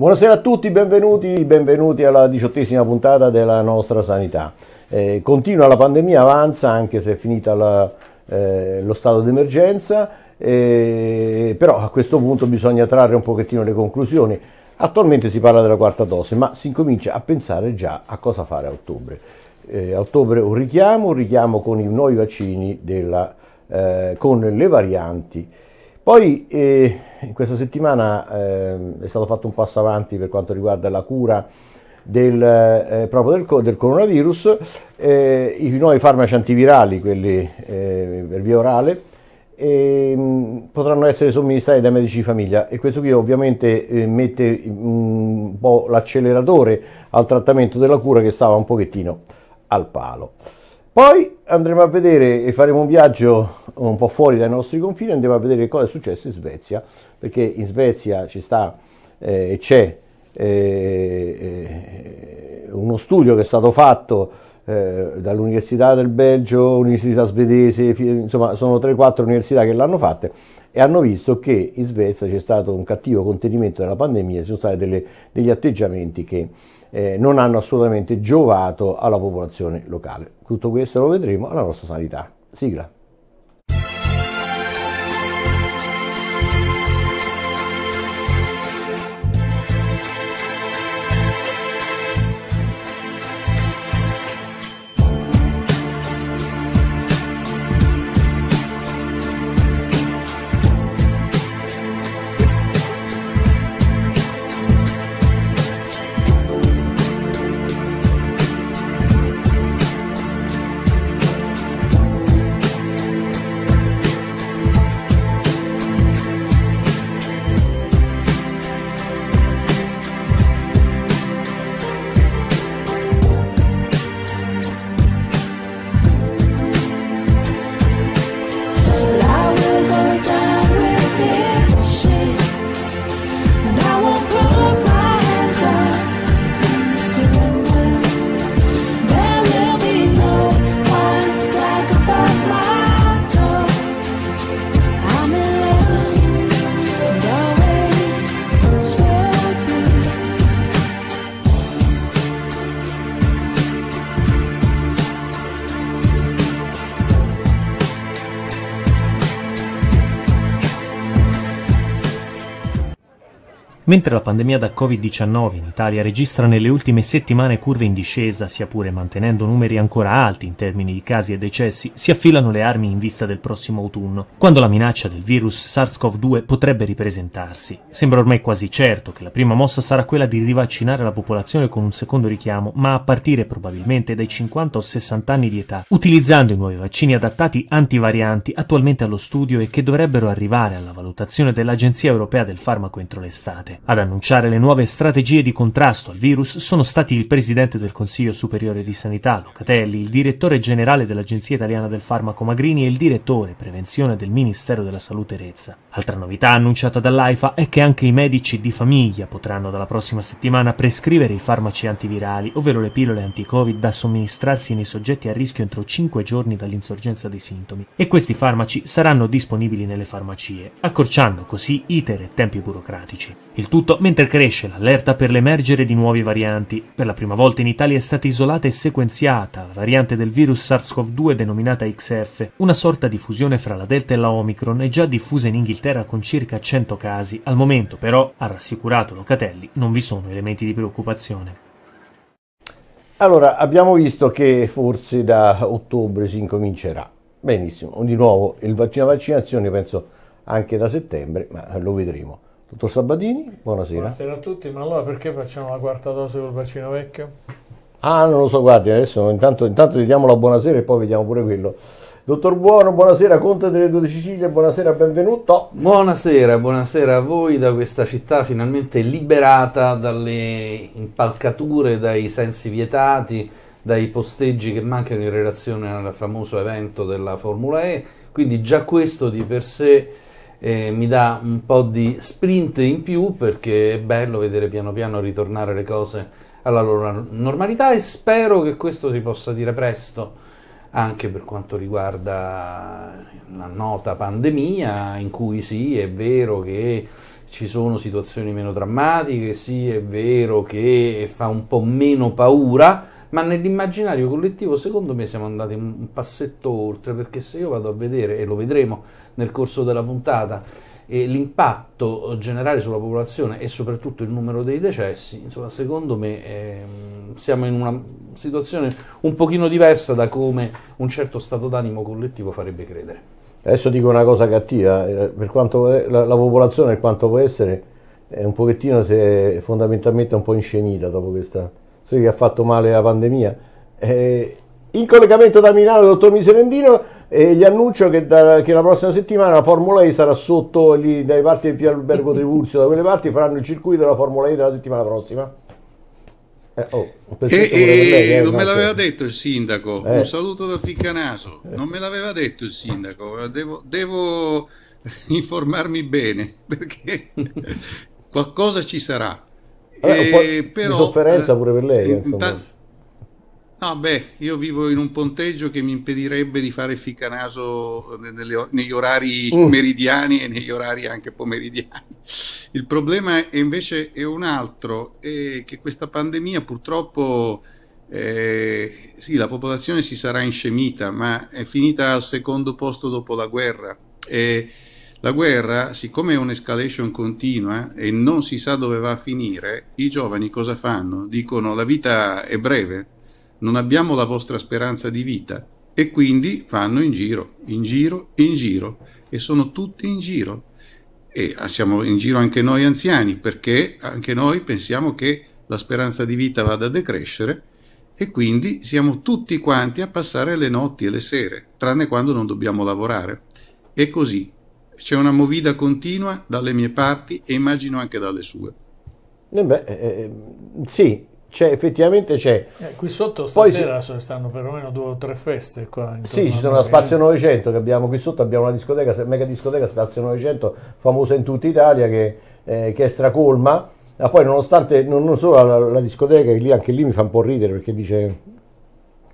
Buonasera a tutti, benvenuti, benvenuti alla diciottesima puntata della nostra sanità. Eh, continua la pandemia, avanza anche se è finita la, eh, lo stato d'emergenza, eh, però a questo punto bisogna trarre un pochettino le conclusioni. Attualmente si parla della quarta dose, ma si incomincia a pensare già a cosa fare a ottobre. Eh, a ottobre un richiamo, un richiamo con i nuovi vaccini, della, eh, con le varianti poi eh, in questa settimana eh, è stato fatto un passo avanti per quanto riguarda la cura del, eh, proprio del, del coronavirus, eh, i nuovi farmaci antivirali, quelli eh, per via orale, ehm, potranno essere somministrati dai medici di famiglia e questo qui ovviamente eh, mette un po' l'acceleratore al trattamento della cura che stava un pochettino al palo. Poi andremo a vedere e faremo un viaggio un po' fuori dai nostri confini, andremo a vedere cosa è successo in Svezia, perché in Svezia ci sta eh, e eh, c'è eh, uno studio che è stato fatto eh, dall'Università del Belgio, Università svedese, insomma sono 3-4 università che l'hanno fatta e hanno visto che in Svezia c'è stato un cattivo contenimento della pandemia, ci sono stati delle, degli atteggiamenti che eh, non hanno assolutamente giovato alla popolazione locale. Tutto questo lo vedremo alla nostra sanità. Sigla. Mentre la pandemia da Covid-19 in Italia registra nelle ultime settimane curve in discesa, sia pure mantenendo numeri ancora alti in termini di casi e decessi, si affilano le armi in vista del prossimo autunno, quando la minaccia del virus SARS-CoV-2 potrebbe ripresentarsi. Sembra ormai quasi certo che la prima mossa sarà quella di rivaccinare la popolazione con un secondo richiamo, ma a partire probabilmente dai 50 o 60 anni di età, utilizzando i nuovi vaccini adattati antivarianti attualmente allo studio e che dovrebbero arrivare alla valutazione dell'Agenzia europea del farmaco entro l'estate. Ad annunciare le nuove strategie di contrasto al virus sono stati il presidente del Consiglio Superiore di Sanità, Locatelli, il direttore generale dell'Agenzia Italiana del Farmaco Magrini e il direttore prevenzione del Ministero della Salute Rezza. Altra novità annunciata dall'AIFA è che anche i medici di famiglia potranno dalla prossima settimana prescrivere i farmaci antivirali, ovvero le pillole anti-Covid da somministrarsi nei soggetti a rischio entro 5 giorni dall'insorgenza dei sintomi. E questi farmaci saranno disponibili nelle farmacie, accorciando così iter e tempi burocratici. Il tutto mentre cresce l'allerta per l'emergere di nuove varianti. Per la prima volta in Italia è stata isolata e sequenziata la variante del virus SARS-CoV-2 denominata XF, una sorta di fusione fra la Delta e la Omicron, è già diffusa in Inghilterra con circa 100 casi. Al momento, però, ha rassicurato Locatelli, non vi sono elementi di preoccupazione. Allora, abbiamo visto che forse da ottobre si incomincerà. Benissimo, di nuovo il vaccino vaccinazione penso anche da settembre, ma lo vedremo. Dottor Sabadini, buonasera. Buonasera a tutti, ma allora perché facciamo la quarta dose col vaccino vecchio? Ah, non lo so, guardi, adesso intanto, intanto gli diamo la buonasera e poi vediamo pure quello. Dottor Buono, buonasera, Conte delle Due di buonasera, benvenuto. Buonasera, buonasera a voi da questa città finalmente liberata dalle impalcature, dai sensi vietati, dai posteggi che mancano in relazione al famoso evento della Formula E, quindi già questo di per sé eh, mi dà un po' di sprint in più perché è bello vedere piano piano ritornare le cose alla loro normalità e spero che questo si possa dire presto anche per quanto riguarda la nota pandemia in cui sì è vero che ci sono situazioni meno drammatiche, sì è vero che fa un po' meno paura, ma nell'immaginario collettivo secondo me siamo andati un passetto oltre, perché se io vado a vedere, e lo vedremo nel corso della puntata, eh, l'impatto generale sulla popolazione e soprattutto il numero dei decessi, insomma secondo me eh, siamo in una situazione un pochino diversa da come un certo stato d'animo collettivo farebbe credere. Adesso dico una cosa cattiva, eh, per quanto la, la popolazione per quanto può essere è un pochettino si è fondamentalmente un po' inscenita dopo questa so che ha fatto male la pandemia. Eh, in collegamento da Milano, dottor Miserendino, eh, gli annuncio che, da, che, la prossima settimana la Formula E sarà sotto lì dai parti del Piano Albergo Trivulzio, da quelle parti faranno il circuito della Formula E della settimana prossima. Eh, oh, eh, e, e eh, lei, eh, non me l'aveva c'è. detto il sindaco. Un saluto da Ficcanaso. Non me l'aveva detto il sindaco. Devo, devo informarmi bene perché qualcosa ci sarà. Vabbè, eh, però, di sofferenza eh, pure per lei. T- no, beh, io vivo in un ponteggio che mi impedirebbe di fare ficcanaso negli orari mm. meridiani e negli orari anche pomeridiani. Il problema è invece è un altro, è che questa pandemia purtroppo... Eh, sì, la popolazione si sarà inscemita, ma è finita al secondo posto dopo la guerra. Eh, la guerra, siccome è un'escalation continua e non si sa dove va a finire, i giovani cosa fanno? Dicono la vita è breve, non abbiamo la vostra speranza di vita e quindi vanno in giro, in giro, in giro e sono tutti in giro. E ah, siamo in giro anche noi anziani perché anche noi pensiamo che la speranza di vita vada a decrescere e quindi siamo tutti quanti a passare le notti e le sere, tranne quando non dobbiamo lavorare. E così c'è una movida continua dalle mie parti e immagino anche dalle sue. Eh beh, eh, eh sì, c'è, effettivamente c'è. Eh, qui sotto stasera Poi, se... stanno perlomeno due o tre feste qua. Sì, ci sono la eh. Spazio 900 che abbiamo qui sotto, abbiamo una discoteca, mega discoteca Spazio 900, famosa in tutta Italia, che, eh, che è stracolma. Ma poi nonostante, non, non solo la, la discoteca, lì, anche lì mi fa un po' ridere perché dice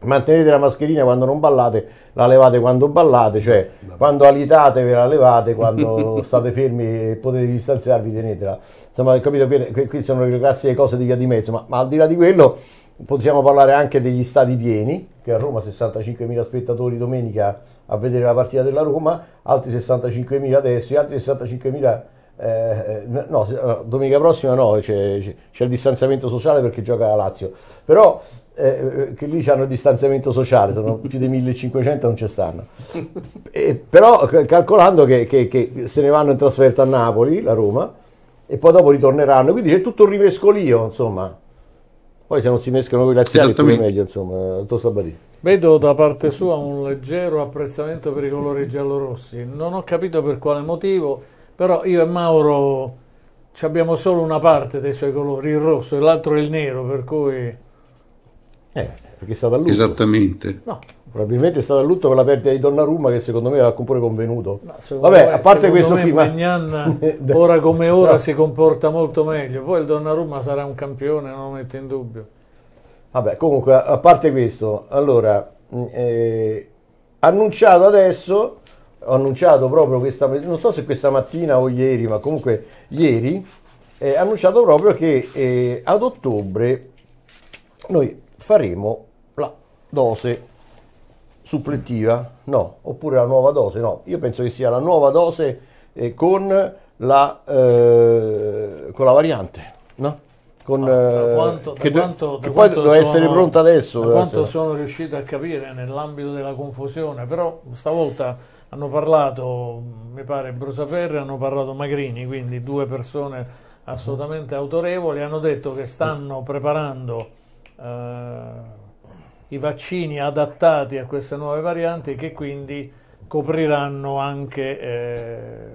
mantenete la mascherina quando non ballate, la levate quando ballate, cioè quando alitate ve la levate, quando state fermi e potete distanziarvi tenetela. Insomma, capito, qui sono le classiche cose di via di mezzo, ma, ma al di là di quello possiamo parlare anche degli stati pieni, che a Roma 65.000 spettatori domenica a vedere la partita della Roma, altri 65.000 adesso, e altri 65.000... Eh, eh, no, domenica prossima no, c'è, c'è il distanziamento sociale perché gioca la Lazio, però eh, eh, che lì hanno distanziamento sociale, sono più di 1500 non ci stanno. E, però calcolando che, che, che, se ne vanno in trasferta a Napoli, la Roma, e poi dopo ritorneranno, quindi c'è tutto un rimescolio, insomma. Poi se non si mescolano con i laziali è meglio, insomma, tutto sabatino. Vedo da parte sua un leggero apprezzamento per i colori giallorossi, non ho capito per quale motivo, però io e Mauro abbiamo solo una parte dei suoi colori, il rosso e l'altro è il nero, per cui... Eh, perché è stata a lutto. Esattamente. No, probabilmente è stata a lutto per la perdita di Donnarumma che secondo me ha pure convenuto. No, Vabbè, me, a parte questo me, prima... Magnan, ora come ora no. si comporta molto meglio. Poi il Donnarumma sarà un campione, non lo metto in dubbio. Vabbè, comunque, a parte questo, allora, mm, eh, annunciato adesso, ho annunciato proprio questa, non so se questa mattina o ieri, ma comunque ieri, eh, annunciato proprio che eh, ad ottobre noi faremo la dose supplettiva no, oppure la nuova dose, no, io penso che sia la nuova dose eh, con, la, eh, con la variante, no? Con, ah, quanto, che, quanto, che poi deve essere pronta adesso. Da quanto essere. sono riuscito a capire nell'ambito della confusione, però stavolta hanno parlato, mi pare, Brusaferri, hanno parlato Magrini, quindi due persone assolutamente autorevoli, hanno detto che stanno preparando eh, i vaccini adattati a queste nuove varianti che quindi copriranno anche eh,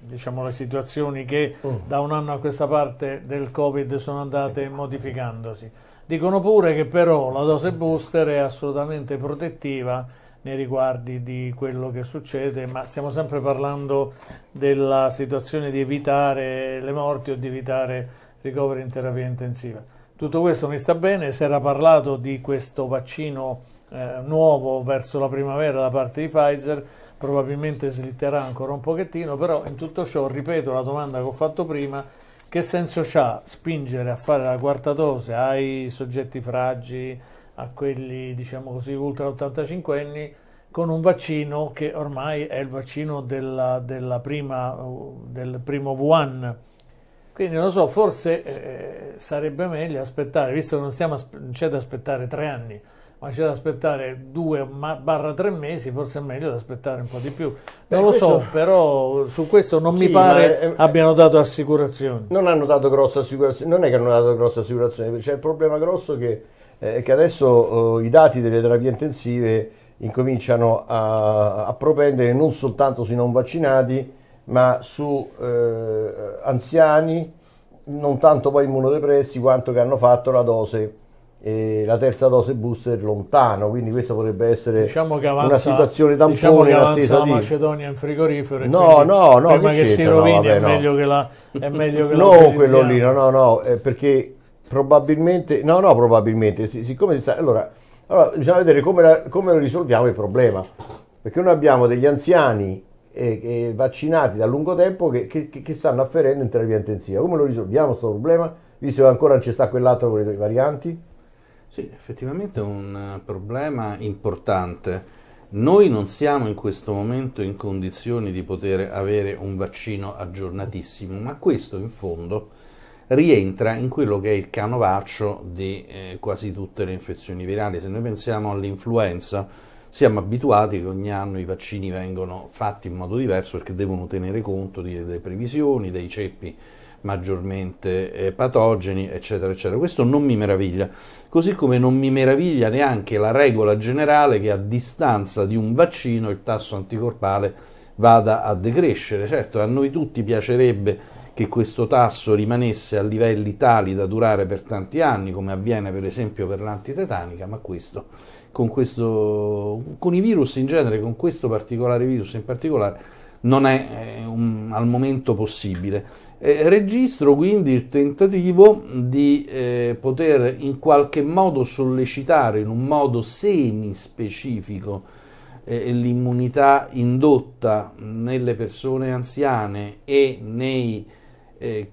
diciamo, le situazioni che mm. da un anno a questa parte del Covid sono andate modificandosi. Dicono pure che però la dose booster è assolutamente protettiva nei riguardi di quello che succede, ma stiamo sempre parlando della situazione di evitare le morti o di evitare ricoveri in terapia intensiva. Tutto questo mi sta bene, si era parlato di questo vaccino eh, nuovo verso la primavera da parte di Pfizer, probabilmente slitterà ancora un pochettino, però in tutto ciò ripeto la domanda che ho fatto prima, che senso ha spingere a fare la quarta dose ai soggetti fragili, a quelli diciamo così ultra 85 anni, con un vaccino che ormai è il vaccino della, della prima, del primo Wuhan? Quindi non lo so, forse eh, eh, sarebbe meglio aspettare, visto che non, stiamo, non c'è da aspettare tre anni, ma c'è da aspettare due ma, barra tre mesi, forse è meglio da aspettare un po' di più. Non Beh, lo so, però su questo non sì, mi pare è... abbiano dato assicurazioni. Non hanno dato grosse assicurazioni, non è che hanno dato grosse assicurazioni, c'è il problema grosso che, eh, che adesso eh, i dati delle terapie intensive incominciano a, a propendere non soltanto sui non vaccinati, ma su eh, anziani non tanto poi immunodepressi quanto che hanno fatto la dose eh, la terza dose booster lontano quindi questa potrebbe essere diciamo avanza, una situazione tampone diciamo che avanza la Macedonia in frigorifero no no no prima che, che si rovini no, vabbè, è, meglio che la, è meglio che no utilizziamo. quello lì no no no eh, perché probabilmente no no probabilmente sì, siccome si sta allora, allora bisogna vedere come, la, come risolviamo il problema perché noi abbiamo degli anziani eh, eh, vaccinati da lungo tempo che, che, che stanno afferendo in terapia intensiva. Come lo risolviamo questo problema? Visto che ancora non ci sta quell'altro con le varianti? Sì, effettivamente è un eh, problema importante. Noi non siamo in questo momento in condizioni di poter avere un vaccino aggiornatissimo, ma questo in fondo rientra in quello che è il canovaccio di eh, quasi tutte le infezioni virali. Se noi pensiamo all'influenza, siamo abituati che ogni anno i vaccini vengono fatti in modo diverso perché devono tenere conto di, delle previsioni, dei ceppi maggiormente eh, patogeni, eccetera, eccetera. Questo non mi meraviglia, così come non mi meraviglia neanche la regola generale che a distanza di un vaccino il tasso anticorpale vada a decrescere. Certo, a noi tutti piacerebbe che questo tasso rimanesse a livelli tali da durare per tanti anni, come avviene per esempio per l'antitetanica, ma questo con, questo, con i virus in genere, con questo particolare virus in particolare, non è eh, un, al momento possibile. Eh, registro quindi il tentativo di eh, poter in qualche modo sollecitare in un modo semispecifico eh, l'immunità indotta nelle persone anziane e nei eh,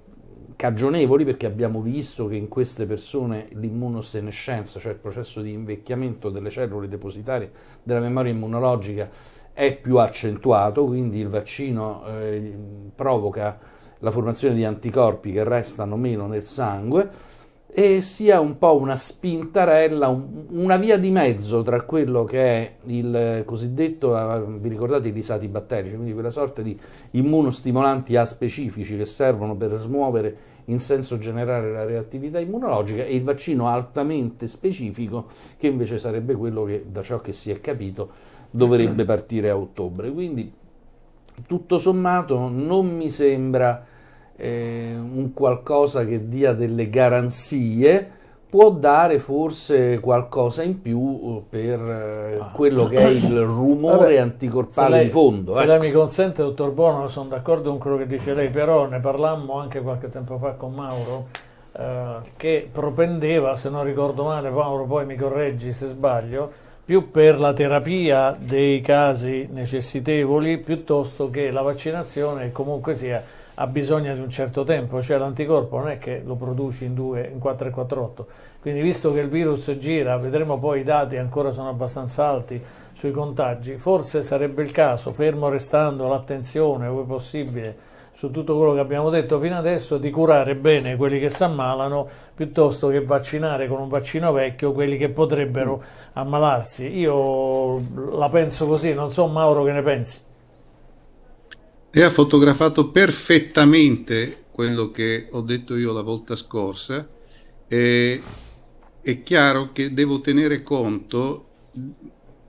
cagionevoli perché abbiamo visto che in queste persone l'immunosenescenza, cioè il processo di invecchiamento delle cellule depositarie della memoria immunologica, è più accentuato, quindi il vaccino eh, provoca la formazione di anticorpi che restano meno nel sangue e sia un po' una spintarella, un, una via di mezzo tra quello che è il cosiddetto, eh, vi ricordate i risati batterici, quindi quella sorta di immunostimolanti aspecifici che servono per smuovere in senso generale la reattività immunologica e il vaccino altamente specifico che invece sarebbe quello che da ciò che si è capito dovrebbe eh. partire a ottobre. Quindi tutto sommato non mi sembra eh, un qualcosa che dia delle garanzie, può dare forse qualcosa in più uh, per eh, ah. quello che è il rumore Vabbè, anticorpale lei, di fondo. Se eh. lei mi consente, dottor Buono, sono d'accordo con quello che dice lei, però ne parlammo anche qualche tempo fa con Mauro, eh, che propendeva, se non ricordo male, Mauro poi mi correggi se sbaglio, più per la terapia dei casi necessitevoli piuttosto che la vaccinazione, comunque sia ha bisogno di un certo tempo, cioè l'anticorpo non è che lo produci in 2, in 4 e 48. Quindi visto che il virus gira, vedremo poi i dati ancora sono abbastanza alti sui contagi, forse sarebbe il caso, fermo restando l'attenzione ove possibile su tutto quello che abbiamo detto fino adesso, di curare bene quelli che si ammalano piuttosto che vaccinare con un vaccino vecchio quelli che potrebbero mm. ammalarsi. Io la penso così, non so Mauro che ne pensi e ha fotografato perfettamente quello che ho detto io la volta scorsa. E, è chiaro che devo tenere conto,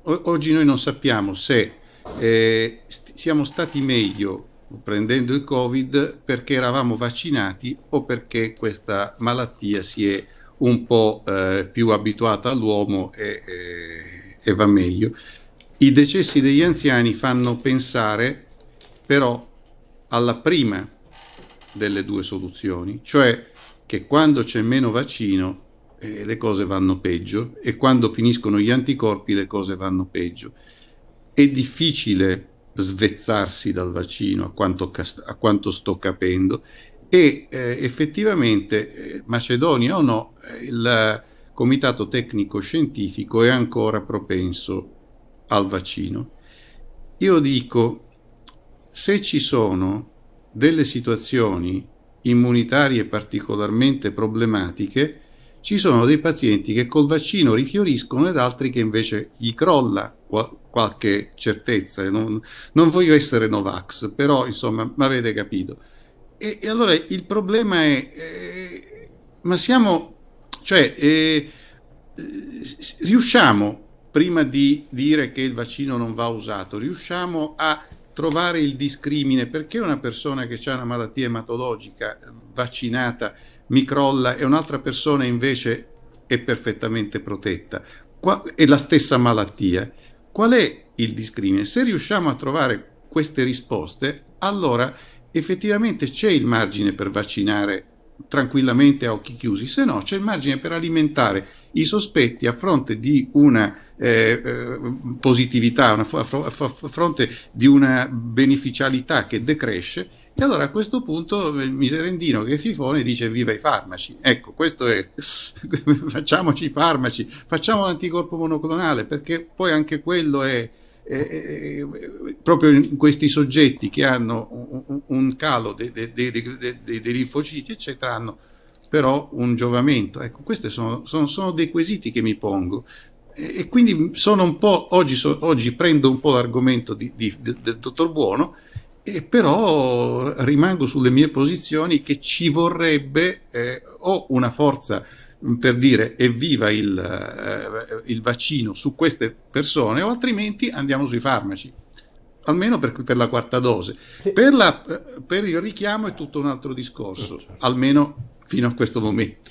oggi noi non sappiamo se eh, st- siamo stati meglio prendendo il Covid perché eravamo vaccinati o perché questa malattia si è un po' eh, più abituata all'uomo e, e, e va meglio. I decessi degli anziani fanno pensare però alla prima delle due soluzioni, cioè che quando c'è meno vaccino eh, le cose vanno peggio e quando finiscono gli anticorpi le cose vanno peggio. È difficile svezzarsi dal vaccino, a quanto, a quanto sto capendo, e eh, effettivamente eh, Macedonia o no, eh, il comitato tecnico scientifico è ancora propenso al vaccino. Io dico se ci sono delle situazioni immunitarie particolarmente problematiche, ci sono dei pazienti che col vaccino rifioriscono ed altri che invece gli crolla qual- qualche certezza. Non, non, voglio essere Novax, però insomma, mi avete capito. E, e, allora il problema è, eh, ma siamo, cioè, eh, riusciamo, prima di dire che il vaccino non va usato, riusciamo a trovare il discrimine, perché una persona che ha una malattia ematologica ehm, vaccinata mi crolla e un'altra persona invece è perfettamente protetta? Qua, è la stessa malattia. Qual è il discrimine? Se riusciamo a trovare queste risposte, allora effettivamente c'è il margine per vaccinare tranquillamente a occhi chiusi, se no c'è il margine per alimentare i sospetti a fronte di una eh, eh, positività, una, a fronte di una beneficialità che decresce. E allora a questo punto il miserendino che è fifone dice viva i farmaci. Ecco, questo è, facciamoci i farmaci, facciamo l'anticorpo monoclonale perché poi anche quello è, eh, eh, eh, proprio in questi soggetti che hanno un, un calo dei de, de, de, linfociti, eccetera, hanno però un giovamento. Ecco, questi sono, sono, sono, dei quesiti che mi pongo. E, e quindi sono un po', oggi, so, oggi prendo un po' l'argomento di, di, del dottor Buono, e però rimango sulle mie posizioni che ci vorrebbe eh, o una forza per dire evviva il, eh, il, vaccino su queste persone o altrimenti andiamo sui farmaci, almeno per, per la quarta dose. Per, la, per, il richiamo è tutto un altro discorso, eh, certo. almeno fino a questo momento.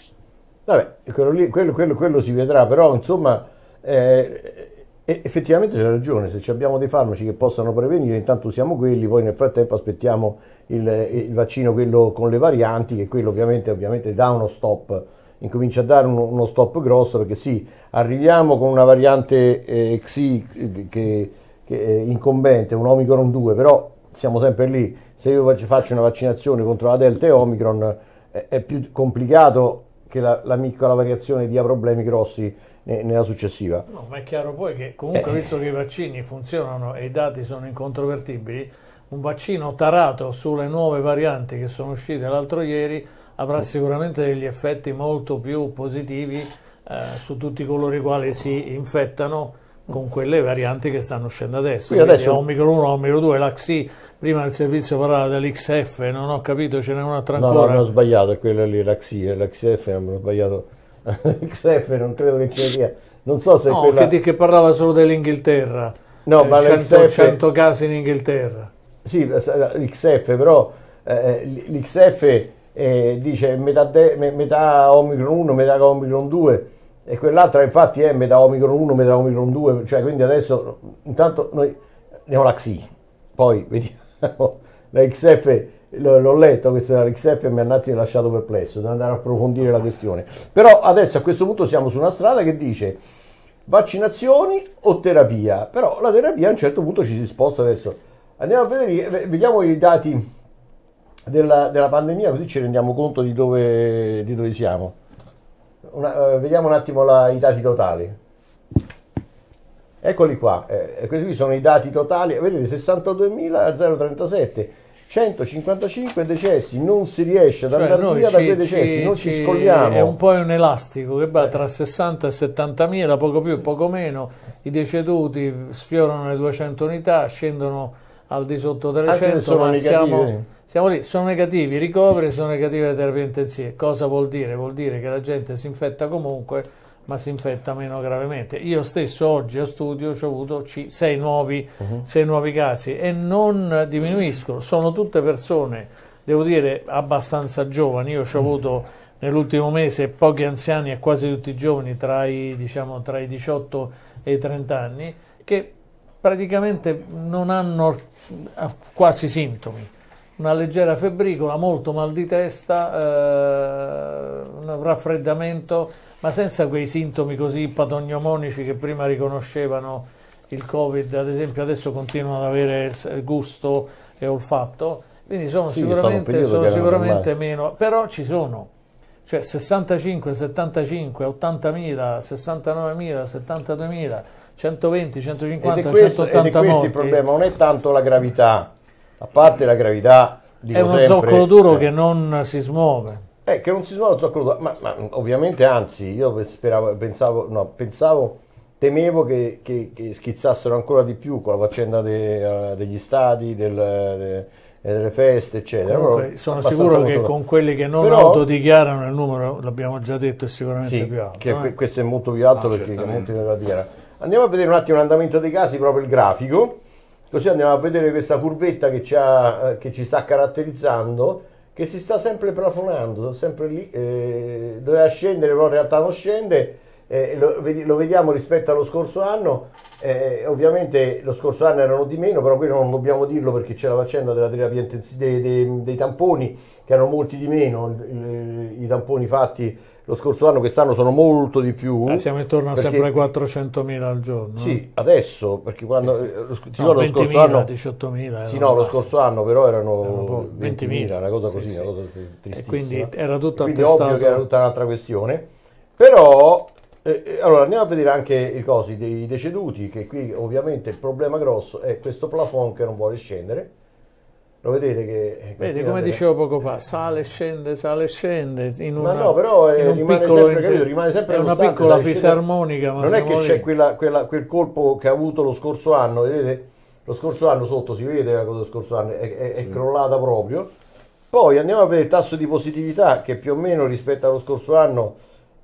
Vabbè, quello, lì, quello, quello, quello si vedrà, però insomma eh, effettivamente c'è ragione, se abbiamo dei farmaci che possano prevenire, intanto usiamo quelli, poi nel frattempo aspettiamo il, il vaccino, quello con le varianti, che quello ovviamente, ovviamente dà uno stop incomincia a dare uno, uno, stop grosso perché sì, arriviamo con una variante eh, XI che, che è incombente, un Omicron 2, però siamo sempre lì, se io faccio una vaccinazione contro la Delta e Omicron è, è più complicato che la, la piccola variazione dia problemi grossi nella successiva. No, ma è chiaro poi che comunque eh. visto che i vaccini funzionano e i dati sono incontrovertibili, un vaccino tarato sulle nuove varianti che sono uscite l'altro ieri avrà sicuramente degli effetti molto più positivi eh, su tutti coloro i quali si infettano con quelle varianti che stanno uscendo adesso. adesso... Omicron 1, Omicron 2, la XI, prima il servizio parlava dell'XF, non ho capito, ce n'è un'altra no, ancora. No, non ho sbagliato, quella lì, la XI, la XF, non ho sbagliato, XF non credo che ce sia. Non so se no, quella... che, che parlava solo dell'Inghilterra, no, eh, ma 100, 100 casi in Inghilterra. Sì, l'XF però, eh, eh l'XF eh, dice metà, de, metà Omicron 1, metà Omicron 2 e quell'altra infatti è metà Omicron 1, metà Omicron 2, cioè quindi adesso intanto noi andiamo la XI, poi vediamo la XF l'ho letto questa XF e mi ha un attimo lasciato perplesso, devo andare a approfondire la questione. Però adesso a questo punto siamo su una strada che dice vaccinazioni o terapia, però la terapia a un certo punto ci si sposta adesso, Andiamo a vedere, eh, vediamo i dati della, della, pandemia, così ci rendiamo conto di dove, di dove siamo. Una, eh, vediamo un attimo la, i dati totali. Eccoli qua, eh, eh questi qui sono i dati totali, vedete 62.037, 155 decessi, non si riesce ad cioè via ci, da quei decessi, ci, non ci, ci scogliamo. È un po' un elastico che va eh. tra 60 e 70.000, poco più e poco meno, i deceduti sfiorano le 200 unità, scendono al di sotto delle Anche ma siamo siamo lì, sono negativi i ricoveri, sono negative le terapie intensive. Cosa vuol dire? Vuol dire che la gente si infetta comunque, ma si infetta meno gravemente. Io stesso oggi a studio ho avuto sei, nuovi, uh-huh. nuovi casi e non diminuiscono. Sono tutte persone, devo dire, abbastanza giovani. Io ho mm. avuto nell'ultimo mese pochi anziani e quasi tutti giovani tra i, diciamo, tra i 18 e i 30 anni che praticamente non hanno quasi sintomi una leggera febbricola, molto mal di testa, eh, un raffreddamento, ma senza quei sintomi così patognomonici che prima riconoscevano il Covid, ad esempio adesso continuano ad avere gusto e olfatto, quindi sono sì, sicuramente, sono sicuramente meno, però ci sono, cioè 65, 75, 80.000, 69.000, 72.000, 120, 150, questo, 180 morti. Il problema non è tanto la gravità, a parte la gravità, è un sempre, zoccolo duro eh, che non si smuove. Eh, che non si smuove un zoccolo duro, ma, ma, ovviamente anzi, io speravo, pensavo, no, pensavo temevo che, che, che, schizzassero ancora di più con la faccenda de, eh, degli stati del, de, delle feste, eccetera. Comunque, sono sicuro che molto... con quelli che non Però, autodichiarano il numero, l'abbiamo già detto, è sicuramente sì, più alto. Che eh? Questo è molto più alto ah, perché molti non la dichiarano. Andiamo a vedere un attimo l'andamento dei casi, proprio il grafico. Così andiamo a vedere questa curvetta che ci, ha, eh, che ci sta caratterizzando, che si sta sempre plafonando, sempre lì, eh, doveva scendere, però in realtà non scende, eh, lo, lo, vediamo rispetto allo scorso anno, eh, ovviamente lo scorso anno erano di meno, però quello non dobbiamo dirlo perché c'è la faccenda della terapia intensi- dei, dei, dei, tamponi, che erano molti di meno, il, i tamponi fatti lo scorso anno, quest'anno sono molto di più. Eh, siamo intorno perché, sempre ai 400.000 al giorno. Sì, eh. adesso, perché quando... Sì, sì. Eh, lo, no, lo scorso anno... 18.000. Sì, no, lo scorso anno però erano 20.000, 20 una cosa così, sì, una cosa tristissima. E quindi era tutto quindi attestato. ovvio che era tutta un'altra questione. Però, eh, eh allora andiamo a vedere anche i cosi dei deceduti, che qui ovviamente il problema grosso è questo plafond che non vuole scendere lo vedete che... Vedi, come dicevo poco fa, sale, scende, sale, scende. In una, ma no, però è, eh, un rimane, sempre, capito, rimane sempre è una piccola fisarmonica. non è che c'è quella, quella, quel colpo che ha avuto lo scorso anno, vedete? Lo scorso anno sotto si vede la cosa dello scorso anno, è, è, sì. è crollata proprio. Poi andiamo a vedere il tasso di positività che più o meno rispetto allo scorso anno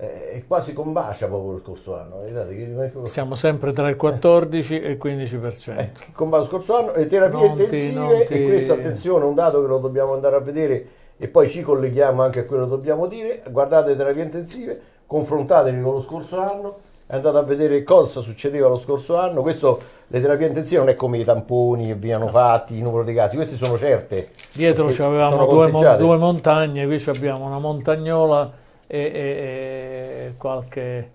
e eh, quasi combacia proprio lo scorso anno. Eh, guardate, Siamo sempre tra il 14 eh. e il 15%. Eh, combacia lo scorso anno, le eh, terapie non intensive, ti, ti... e questo attenzione, un dato che lo dobbiamo andare a vedere e poi ci colleghiamo anche a quello che dobbiamo dire, guardate le terapie intensive, confrontatevi con lo scorso anno, andate a vedere cosa succedeva lo scorso anno, questo le terapie intensive non è come i tamponi che vi venivano fatti, il numero dei casi, queste sono certe. Dietro avevamo due, due montagne, qui abbiamo una montagnola e, e qualche,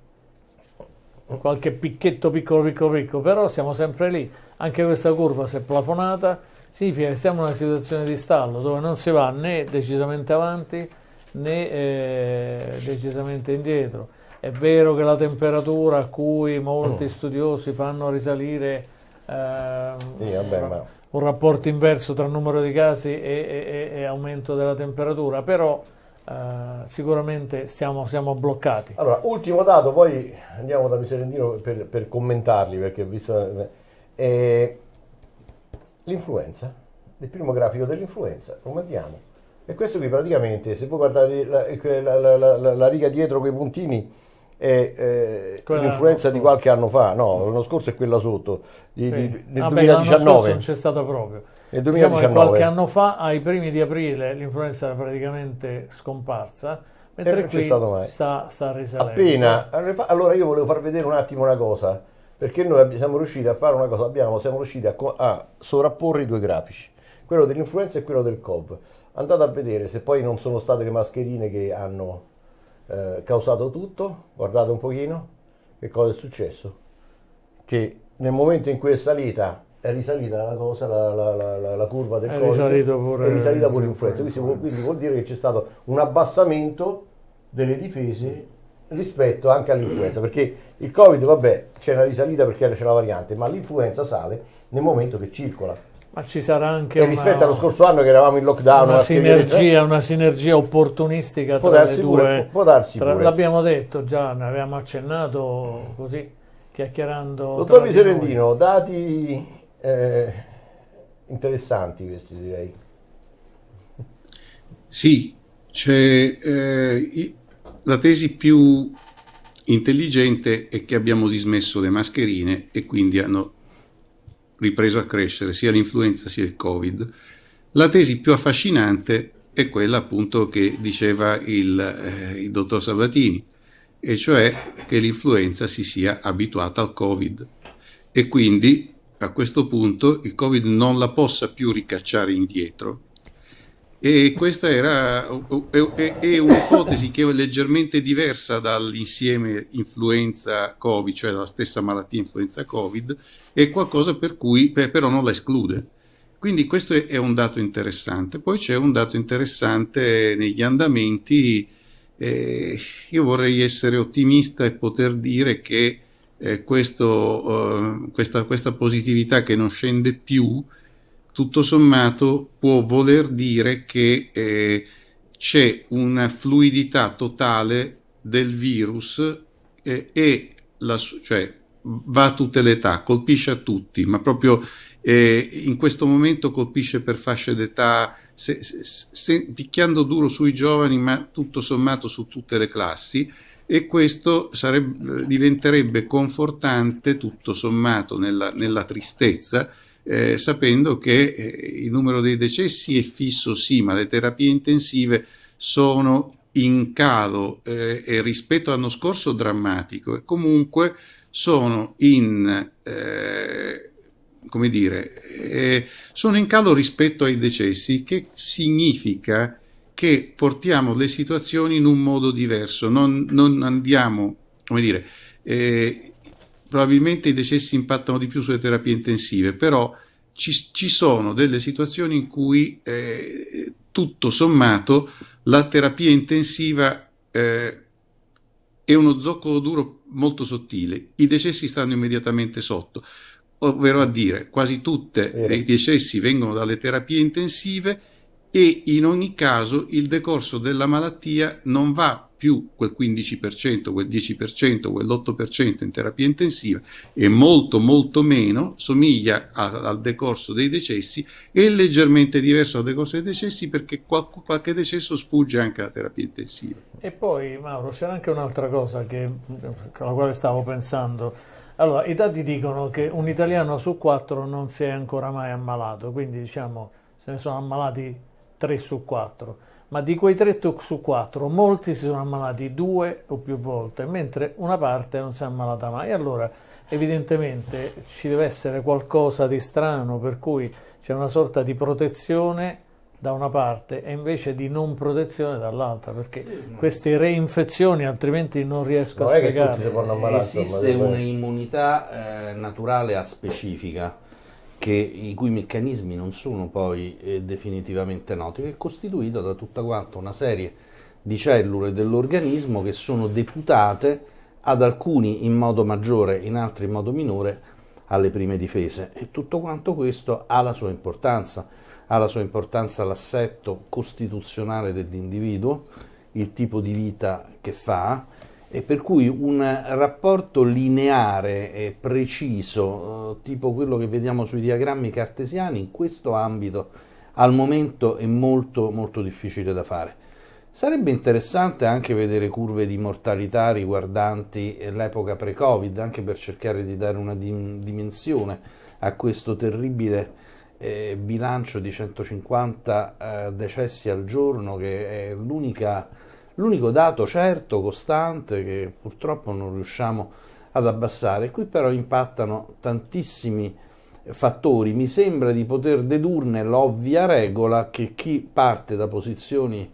qualche picchetto piccolo piccolo piccolo, però siamo sempre lì. Anche questa curva si è plafonata, significa che siamo in una situazione di stallo dove non si va né decisamente avanti né eh, decisamente indietro. È vero che la temperatura a cui molti mm. studiosi fanno risalire eh, sì, vabbè, ma... un rapporto inverso tra numero di casi e, e, e aumento della temperatura, però eh, sicuramente siamo, siamo, bloccati. Allora, ultimo dato, poi andiamo da Miserendino per, per commentarli, perché visto eh, l'influenza, il primo grafico dell'influenza, come andiamo? E questo qui praticamente, se voi guardate la, la, la, la riga dietro quei puntini, è eh, l'influenza di qualche anno fa, no, l'anno scorso è quella sotto, di, sì. di, del Vabbè, 2019. non c'è stata proprio. Nel 2019. Diciamo qualche anno fa, ai primi di aprile, l'influenza era praticamente scomparsa, mentre non eh, qui sta, sta risalendo. Appena, allora io volevo far vedere un attimo una cosa, perché noi siamo riusciti a fare una cosa, abbiamo, siamo riusciti a, a sovrapporre i due grafici, quello dell'influenza e quello del COV. Andate a vedere se poi non sono state le mascherine che hanno eh, causato tutto, guardate un pochino che cosa è successo, che nel momento in cui è salita è risalita la, cosa, la, la, la curva del è Covid, è risalita pure l'influenza, quindi, quindi vuol dire che c'è stato un abbassamento delle difese rispetto anche all'influenza, perché il Covid, vabbè, c'è una risalita perché c'è la variante, ma l'influenza sale nel momento che circola. Ma ci sarà anche e rispetto una, allo scorso anno che eravamo in lockdown, una sinergia, eh? una sinergia opportunistica può tra le due. Pure, può, darsi tra, pure. L'abbiamo detto già, ne avevamo accennato così chiacchierando. Dottor Viserendino, dati eh, interessanti questi direi. Sì, c'è eh, la tesi più intelligente è che abbiamo dismesso le mascherine e quindi hanno ripreso a crescere sia l'influenza sia il Covid. La tesi più affascinante è quella appunto che diceva il, eh, il dottor Sabatini, e cioè che l'influenza si sia abituata al Covid e quindi a questo punto il Covid non la possa più ricacciare indietro. E questa era, è, è un'ipotesi che è leggermente diversa dall'insieme influenza Covid, cioè la stessa malattia influenza Covid, è qualcosa per cui però non la esclude. Quindi questo è un dato interessante. Poi c'è un dato interessante negli andamenti. Eh, io vorrei essere ottimista e poter dire che eh, questo, eh, questa, questa, positività che non scende più, tutto sommato può voler dire che eh, c'è una fluidità totale del virus eh, e la, cioè, va a tutte le età, colpisce a tutti, ma proprio eh, in questo momento colpisce per fasce d'età. Se, se, se, picchiando duro sui giovani, ma tutto sommato su tutte le classi, e questo sarebbe, diventerebbe confortante tutto sommato nella, nella tristezza, eh, sapendo che eh, il numero dei decessi è fisso sì, ma le terapie intensive sono in calo eh, e rispetto all'anno scorso drammatico e comunque sono in eh, come dire eh, sono in calo rispetto ai decessi che significa che portiamo le situazioni in un modo diverso, non, non andiamo, come dire, eh, probabilmente i decessi impattano di più sulle terapie intensive, però ci, ci sono delle situazioni in cui eh, tutto sommato la terapia intensiva eh, è uno zoccolo duro molto sottile, i decessi stanno immediatamente sotto, ovvero a dire quasi tutti eh. i decessi vengono dalle terapie intensive e in ogni caso il decorso della malattia non va più quel 15%, quel 10%, quell'8% in terapia intensiva e molto molto meno somiglia a, al decorso dei decessi e leggermente diverso al decorso dei decessi perché qualche, qualche decesso sfugge anche alla terapia intensiva. E poi Mauro c'era anche un'altra cosa che, alla quale stavo pensando. Allora, i dati dicono che un italiano su quattro non si è ancora mai ammalato, quindi diciamo se ne sono ammalati 3 su 4, ma di quei 3 su 4 molti si sono ammalati due o più volte, mentre una parte non si è ammalata mai. Allora, evidentemente ci deve essere qualcosa di strano per cui c'è una sorta di protezione da una parte e invece di non protezione dall'altra perché queste reinfezioni altrimenti non riesco non a spiegare esiste un'immunità eh, naturale a specifica che, i cui meccanismi non sono poi eh, definitivamente noti, che è costituito da tutta quanta una serie di cellule dell'organismo che sono deputate ad alcuni in modo maggiore, in altri in modo minore, alle prime difese. E tutto quanto questo ha la sua importanza, ha la sua importanza l'assetto costituzionale dell'individuo, il tipo di vita che fa, e per cui un rapporto lineare e preciso, eh, tipo quello che vediamo sui diagrammi cartesiani, in questo ambito al momento è molto molto difficile da fare. Sarebbe interessante anche vedere curve di mortalità riguardanti l'epoca pre-Covid, anche per cercare di dare una dimensione a questo terribile eh, bilancio di 150 eh, decessi al giorno che è l'unica L'unico dato certo, costante, che purtroppo non riusciamo ad abbassare, qui però impattano tantissimi fattori. Mi sembra di poter dedurne l'ovvia regola che chi parte da posizioni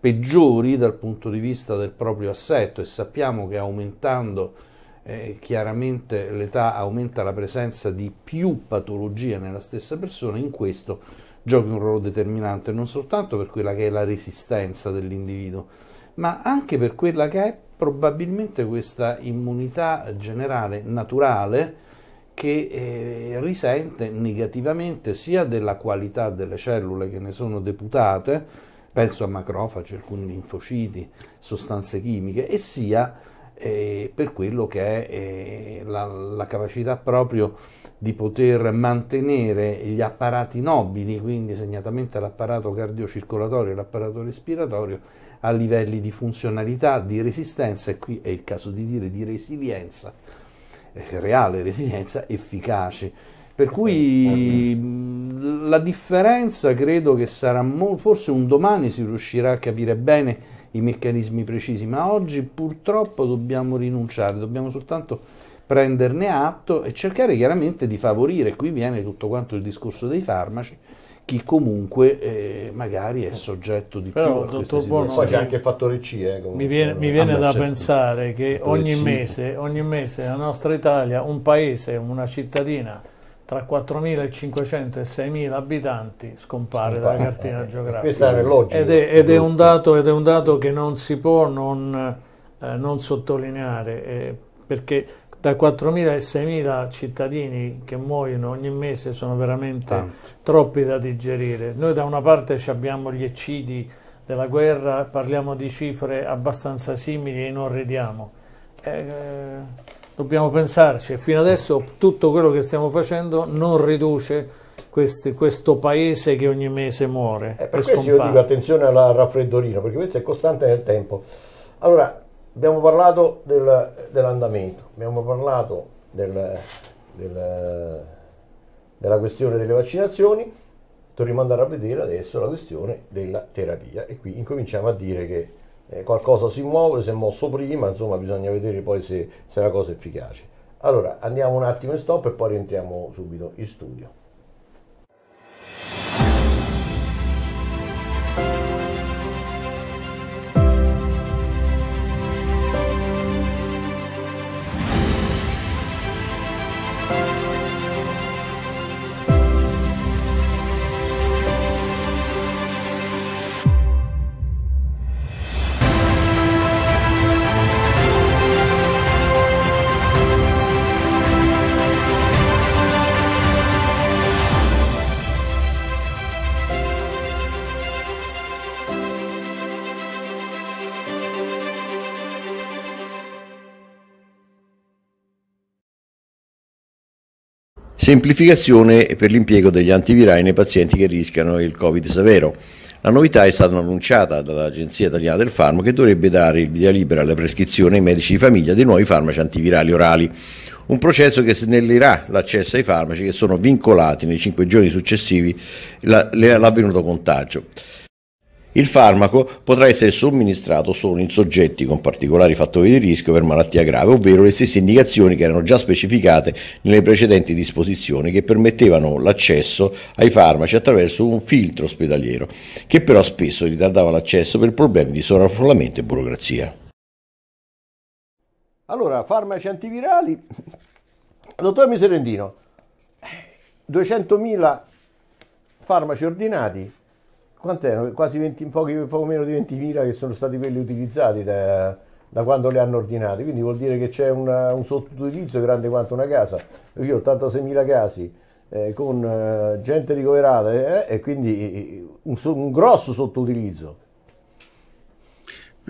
peggiori dal punto di vista del proprio assetto e sappiamo che aumentando eh, chiaramente l'età aumenta la presenza di più patologie nella stessa persona, in questo giochi un ruolo determinante non soltanto per quella che è la resistenza dell'individuo, ma anche per quella che è probabilmente questa immunità generale naturale che eh, risente negativamente sia della qualità delle cellule che ne sono deputate, penso a macrofagi, alcuni linfociti, sostanze chimiche, e sia eh, per quello che è eh, la, la, capacità proprio di poter mantenere gli apparati nobili, quindi segnatamente l'apparato cardiocircolatorio e l'apparato respiratorio, a livelli di funzionalità, di resistenza e qui è il caso di dire di resilienza, eh, reale resilienza efficace. Per cui la differenza credo che sarà mo- forse un domani si riuscirà a capire bene i meccanismi precisi, ma oggi purtroppo dobbiamo rinunciare, dobbiamo soltanto prenderne atto e cercare chiaramente di favorire, qui viene tutto quanto il discorso dei farmaci, chi comunque eh, magari è eh. soggetto di Però, più dottor Bono, poi c'è anche fattore C eh, mi viene, mi viene ah, da certo. pensare che ogni mese, ogni mese la nostra Italia un paese, una cittadina tra 4.500 e 6.000 abitanti scompare dalla cartina eh, geografica ed è, ed, è dato, ed è, un dato, che non si può non, eh, non sottolineare eh, perché da 4.000 ai 6.000 cittadini che muoiono ogni mese sono veramente Tanto. troppi da digerire. Noi da una parte abbiamo gli eccidi della guerra, parliamo di cifre abbastanza simili e non ridiamo. Eh, dobbiamo pensarci, fino adesso tutto quello che stiamo facendo non riduce questi, questo paese che ogni mese muore. Eh, per questo scompare. io dico attenzione al raffreddorino, perché questo è costante nel tempo. Allora, abbiamo parlato del, dell'andamento, abbiamo parlato del, del, della questione delle vaccinazioni, dovremmo andare a vedere adesso la questione della terapia e qui incominciamo a dire che eh, qualcosa si muove, si è mosso prima, insomma bisogna vedere poi se, se è una cosa efficace. Allora andiamo un attimo in stop e poi rientriamo subito in studio. Semplificazione per l'impiego degli antivirai nei pazienti che rischiano il Covid severo. La novità è stata annunciata dall'Agenzia Italiana del Farmaco che dovrebbe dare il via libera alla prescrizione ai medici di famiglia dei nuovi farmaci antivirali orali. Un processo che snellirà l'accesso ai farmaci che sono vincolati nei cinque giorni successivi all'avvenuto contagio. Il farmaco potrà essere somministrato solo in soggetti con particolari fattori di rischio per malattia grave, ovvero le stesse indicazioni che erano già specificate nelle precedenti disposizioni che permettevano l'accesso ai farmaci attraverso un filtro ospedaliero, che però spesso ritardava l'accesso per problemi di sovraffollamento e burocrazia. Allora, farmaci antivirali, dottor Miserendino, 200.000 farmaci ordinati, quant'erano? Quasi 20, pochi, poco meno di 20.000 che sono stati quelli utilizzati da, da quando le hanno ordinate, quindi vuol dire che c'è una, un sottoutilizzo grande quanto una casa. Io ho 86.000 casi eh, con eh, gente ricoverata eh, e quindi eh, un, un grosso sottoutilizzo.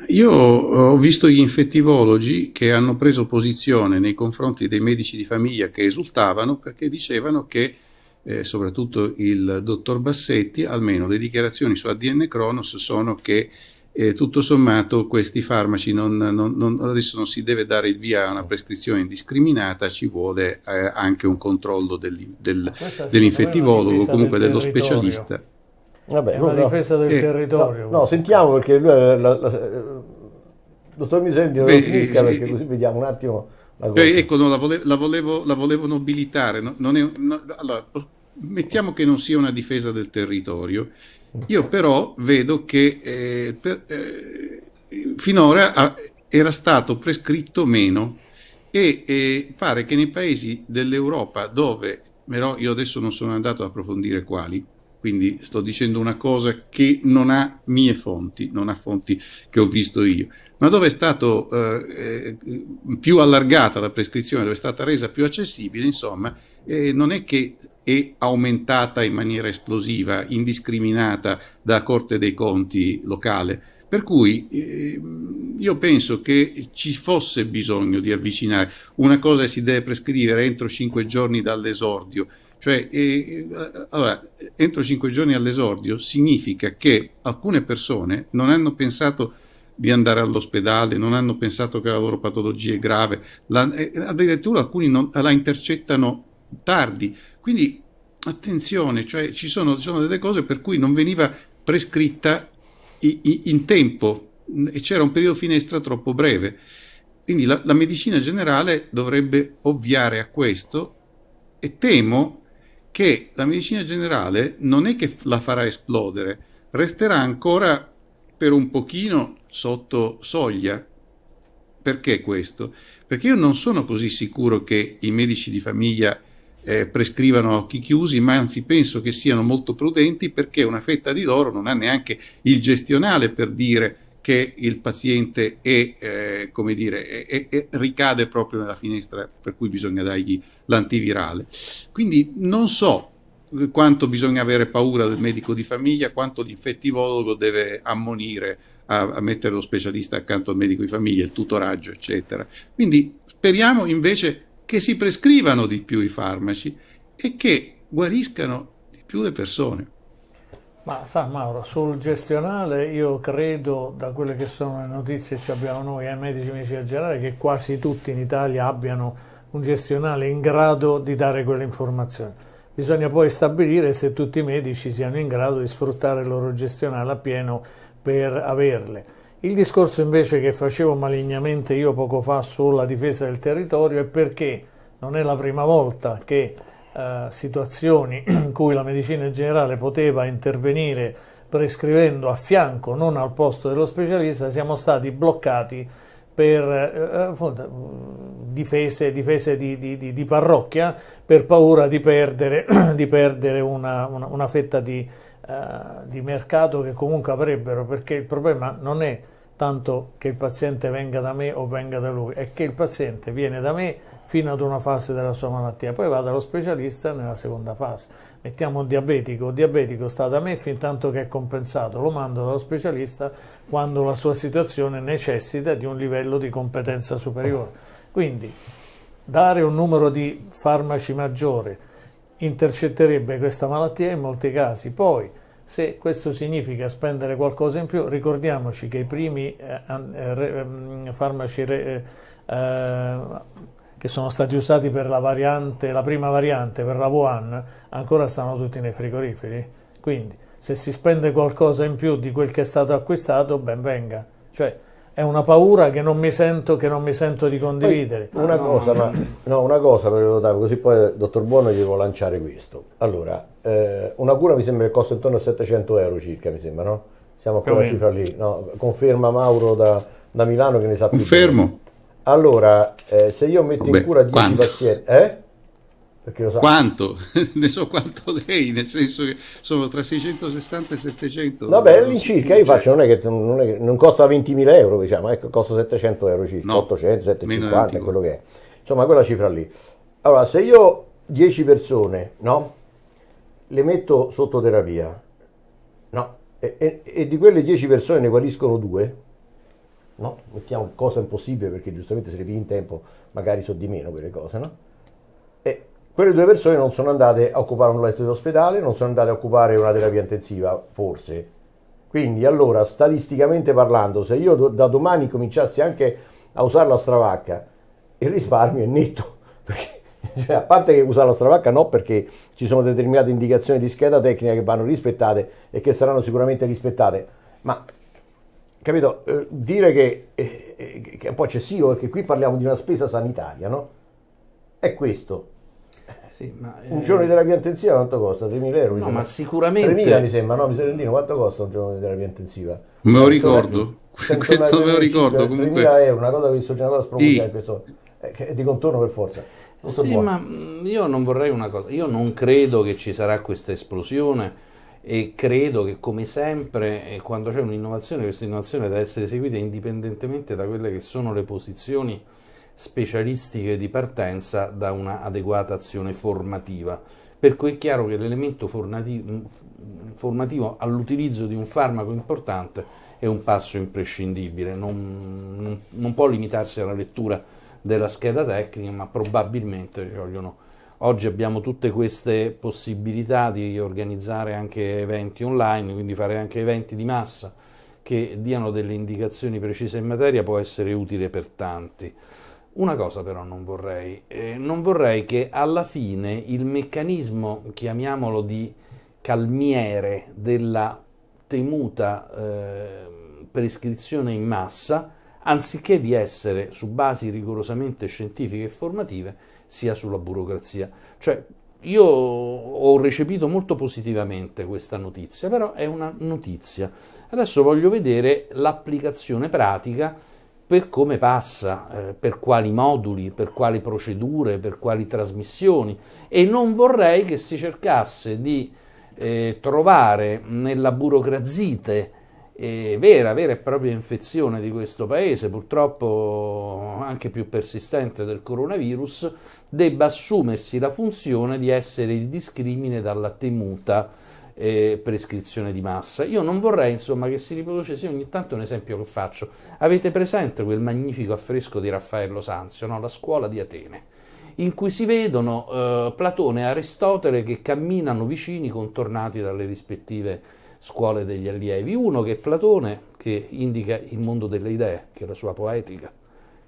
Io ho visto gli infettivologi che hanno preso posizione nei confronti dei medici di famiglia che esultavano perché dicevano che eh, soprattutto il dottor Bassetti, almeno le dichiarazioni su ADN Cronos sono che eh, tutto sommato questi farmaci non, non, non, adesso non si deve dare il via a una prescrizione indiscriminata, ci vuole eh, anche un controllo del, del, dell'infettivologo, comunque del dello specialista. Vabbè, è una no, difesa del eh, territorio. No, no, sentiamo perché lui, eh, la, la, la, eh, dottor Misendi, lo finisca eh, perché così vediamo un attimo cioè, ecco, no, la, volevo, la, volevo, la, volevo, nobilitare. No, è, no, allora, mettiamo che non sia una difesa del territorio. Io però vedo che eh, per, eh, finora ha, era stato prescritto meno e eh, pare che nei paesi dell'Europa dove, però io adesso non sono andato a approfondire quali, quindi sto dicendo una cosa che non ha mie fonti, non ha fonti che ho visto io. Ma dove è stata eh, eh, più allargata la prescrizione, dove è stata resa più accessibile, insomma, eh, non è che è aumentata in maniera esplosiva, indiscriminata da Corte dei Conti locale. Per cui eh, io penso che ci fosse bisogno di avvicinare. Una cosa si deve prescrivere entro cinque giorni dall'esordio, cioè, eh, allora, entro cinque giorni all'esordio significa che alcune persone non hanno pensato di andare all'ospedale, non hanno pensato che la loro patologia è grave, la, eh, addirittura alcuni non, la intercettano tardi. Quindi attenzione, cioè, ci, sono, ci sono delle cose per cui non veniva prescritta i, i, in tempo e c'era un periodo finestra troppo breve. Quindi la, la medicina generale dovrebbe ovviare a questo e temo che la medicina generale non è che la farà esplodere, resterà ancora per un pochino sotto soglia. Perché questo? Perché io non sono così sicuro che i medici di famiglia eh, prescrivano a occhi chiusi, ma anzi penso che siano molto prudenti perché una fetta di loro non ha neanche il gestionale per dire che il paziente è, eh, come dire, è, è, ricade proprio nella finestra per cui bisogna dargli l'antivirale. Quindi non so eh, quanto bisogna avere paura del medico di famiglia, quanto l'infettivologo deve ammonire a, a mettere lo specialista accanto al medico di famiglia, il tutoraggio, eccetera. Quindi speriamo invece che si prescrivano di più i farmaci e che guariscano di più le persone. Ma sa Mauro, sul gestionale io credo, da quelle che sono le notizie che abbiamo noi ai eh, medici medici generali, che quasi tutti in Italia abbiano un gestionale in grado di dare quelle informazioni. Bisogna poi stabilire se tutti i medici siano in grado di sfruttare il loro gestionale appieno per averle. Il discorso invece che facevo malignamente io poco fa sulla difesa del territorio è perché non è la prima volta che eh, situazioni in cui la medicina generale poteva intervenire prescrivendo a fianco, non al posto dello specialista, siamo stati bloccati per eh, eh mm, difese, difese di, di, di, parrocchia per paura di perdere, di perdere una, una, una, fetta eh, di, mercato che comunque avrebbero, perché il problema non è tanto che il paziente venga da me o venga da lui, è che il paziente viene da me fino ad una fase della sua malattia, poi va dallo specialista nella seconda fase. Mettiamo un diabetico, il diabetico sta da me fin tanto che è compensato, lo mando dallo specialista quando la sua situazione necessita di un livello di competenza superiore. Quindi dare un numero di farmaci maggiore intercetterebbe questa malattia in molti casi. Poi, se questo significa spendere qualcosa in più, ricordiamoci che i primi eh, eh, mm, farmaci eh, che sono stati usati per la, variante, la prima variante, per la Wuhan, ancora stanno tutti nei frigoriferi. Quindi se si spende qualcosa in più di quel che è stato acquistato, ben venga. Cioè, è una paura che non mi sento, non mi sento di condividere. Poi, una, cosa, ma, no, una cosa, volevo dare, così poi dottor Buono gli devo lanciare questo. Allora, eh, una cura mi sembra che costa intorno a 700 euro circa, mi sembra, no? Siamo a quella cifra lì, no? Conferma Mauro da, da Milano che ne sa più. Confermo. Bene. Allora, eh, se io metto Beh, in cura 10 quanto? pazienti... Eh? Perché lo sa. Quanto? ne so quanto lei, nel senso che sono tra 660 e 700. Vabbè, all'incirca, io faccio, non è che non, è, non costa 20.000 euro, diciamo, ecco, costa 700 euro circa, no, 800, 750, è quello che è. Insomma, quella cifra lì. Allora, se io 10 persone, no? Le metto sotto terapia, no? E, e, e di quelle 10 persone ne guariscono due no? Mettiamo cosa impossibile perché giustamente se le pigli in tempo magari so di meno quelle cose, no? E quelle due persone non sono andate a occupare un letto d'ospedale, non sono andate a occupare una terapia intensiva, forse. Quindi allora, statisticamente parlando, se io do, da domani cominciassi anche a usare la stravacca, il risparmio è netto, perché cioè, a parte che usare la stravacca no perché ci sono determinate indicazioni di scheda tecnica che vanno rispettate e che saranno sicuramente rispettate, ma capito? Eh, dire che, eh, eh, che, è un po' eccessivo perché qui parliamo di una spesa sanitaria, no? È questo. Sì, ma, un eh, giorno di terapia intensiva quanto costa? 3.000 euro? No, ma sicuramente... 3.000 mi sembra, no? Mi Miserendino, quanto costa un giorno di terapia intensiva? Me lo ricordo, questo me lo ricordo. 3.000 comunque... euro, una cosa che so, c'è una cosa spropositata sì. questo, è di contorno per forza. Sì, buono. ma mm, io non vorrei una cosa, io non credo che ci sarà questa esplosione e credo che come sempre eh, quando c'è un'innovazione questa innovazione deve essere seguita indipendentemente da quelle che sono le posizioni specialistiche di partenza da una adeguata azione formativa. Per cui è chiaro che l'elemento mm, mm, formativo all'utilizzo di un farmaco importante è un passo imprescindibile, non, non, non può limitarsi alla lettura della scheda tecnica, ma probabilmente ci vogliono Oggi abbiamo tutte queste possibilità di organizzare anche eventi online, quindi fare anche eventi di massa che diano delle indicazioni precise in materia può essere utile per tanti. Una cosa però non vorrei, eh, non vorrei che alla fine il meccanismo, chiamiamolo di calmiere, della temuta eh, prescrizione in massa, anziché di essere su basi rigorosamente scientifiche e formative, sia sulla burocrazia. Cioè, io ho recepito molto positivamente questa notizia, però è una notizia. Adesso voglio vedere l'applicazione pratica per come passa, eh, per quali moduli, per quali procedure, per quali trasmissioni e non vorrei che si cercasse di eh, trovare nella burocrazia eh, vera, vera e propria infezione di questo paese, purtroppo anche più persistente del coronavirus, debba assumersi la funzione di essere il discrimine dalla temuta eh, prescrizione di massa. Io non vorrei insomma che si riproducesse ogni tanto un esempio che faccio. Avete presente quel magnifico affresco di Raffaello Sanzio, no? la scuola di Atene? in cui si vedono eh, Platone e Aristotele che camminano vicini contornati dalle rispettive scuole degli allievi. Uno che è Platone, che indica il mondo delle idee, che è la sua poetica,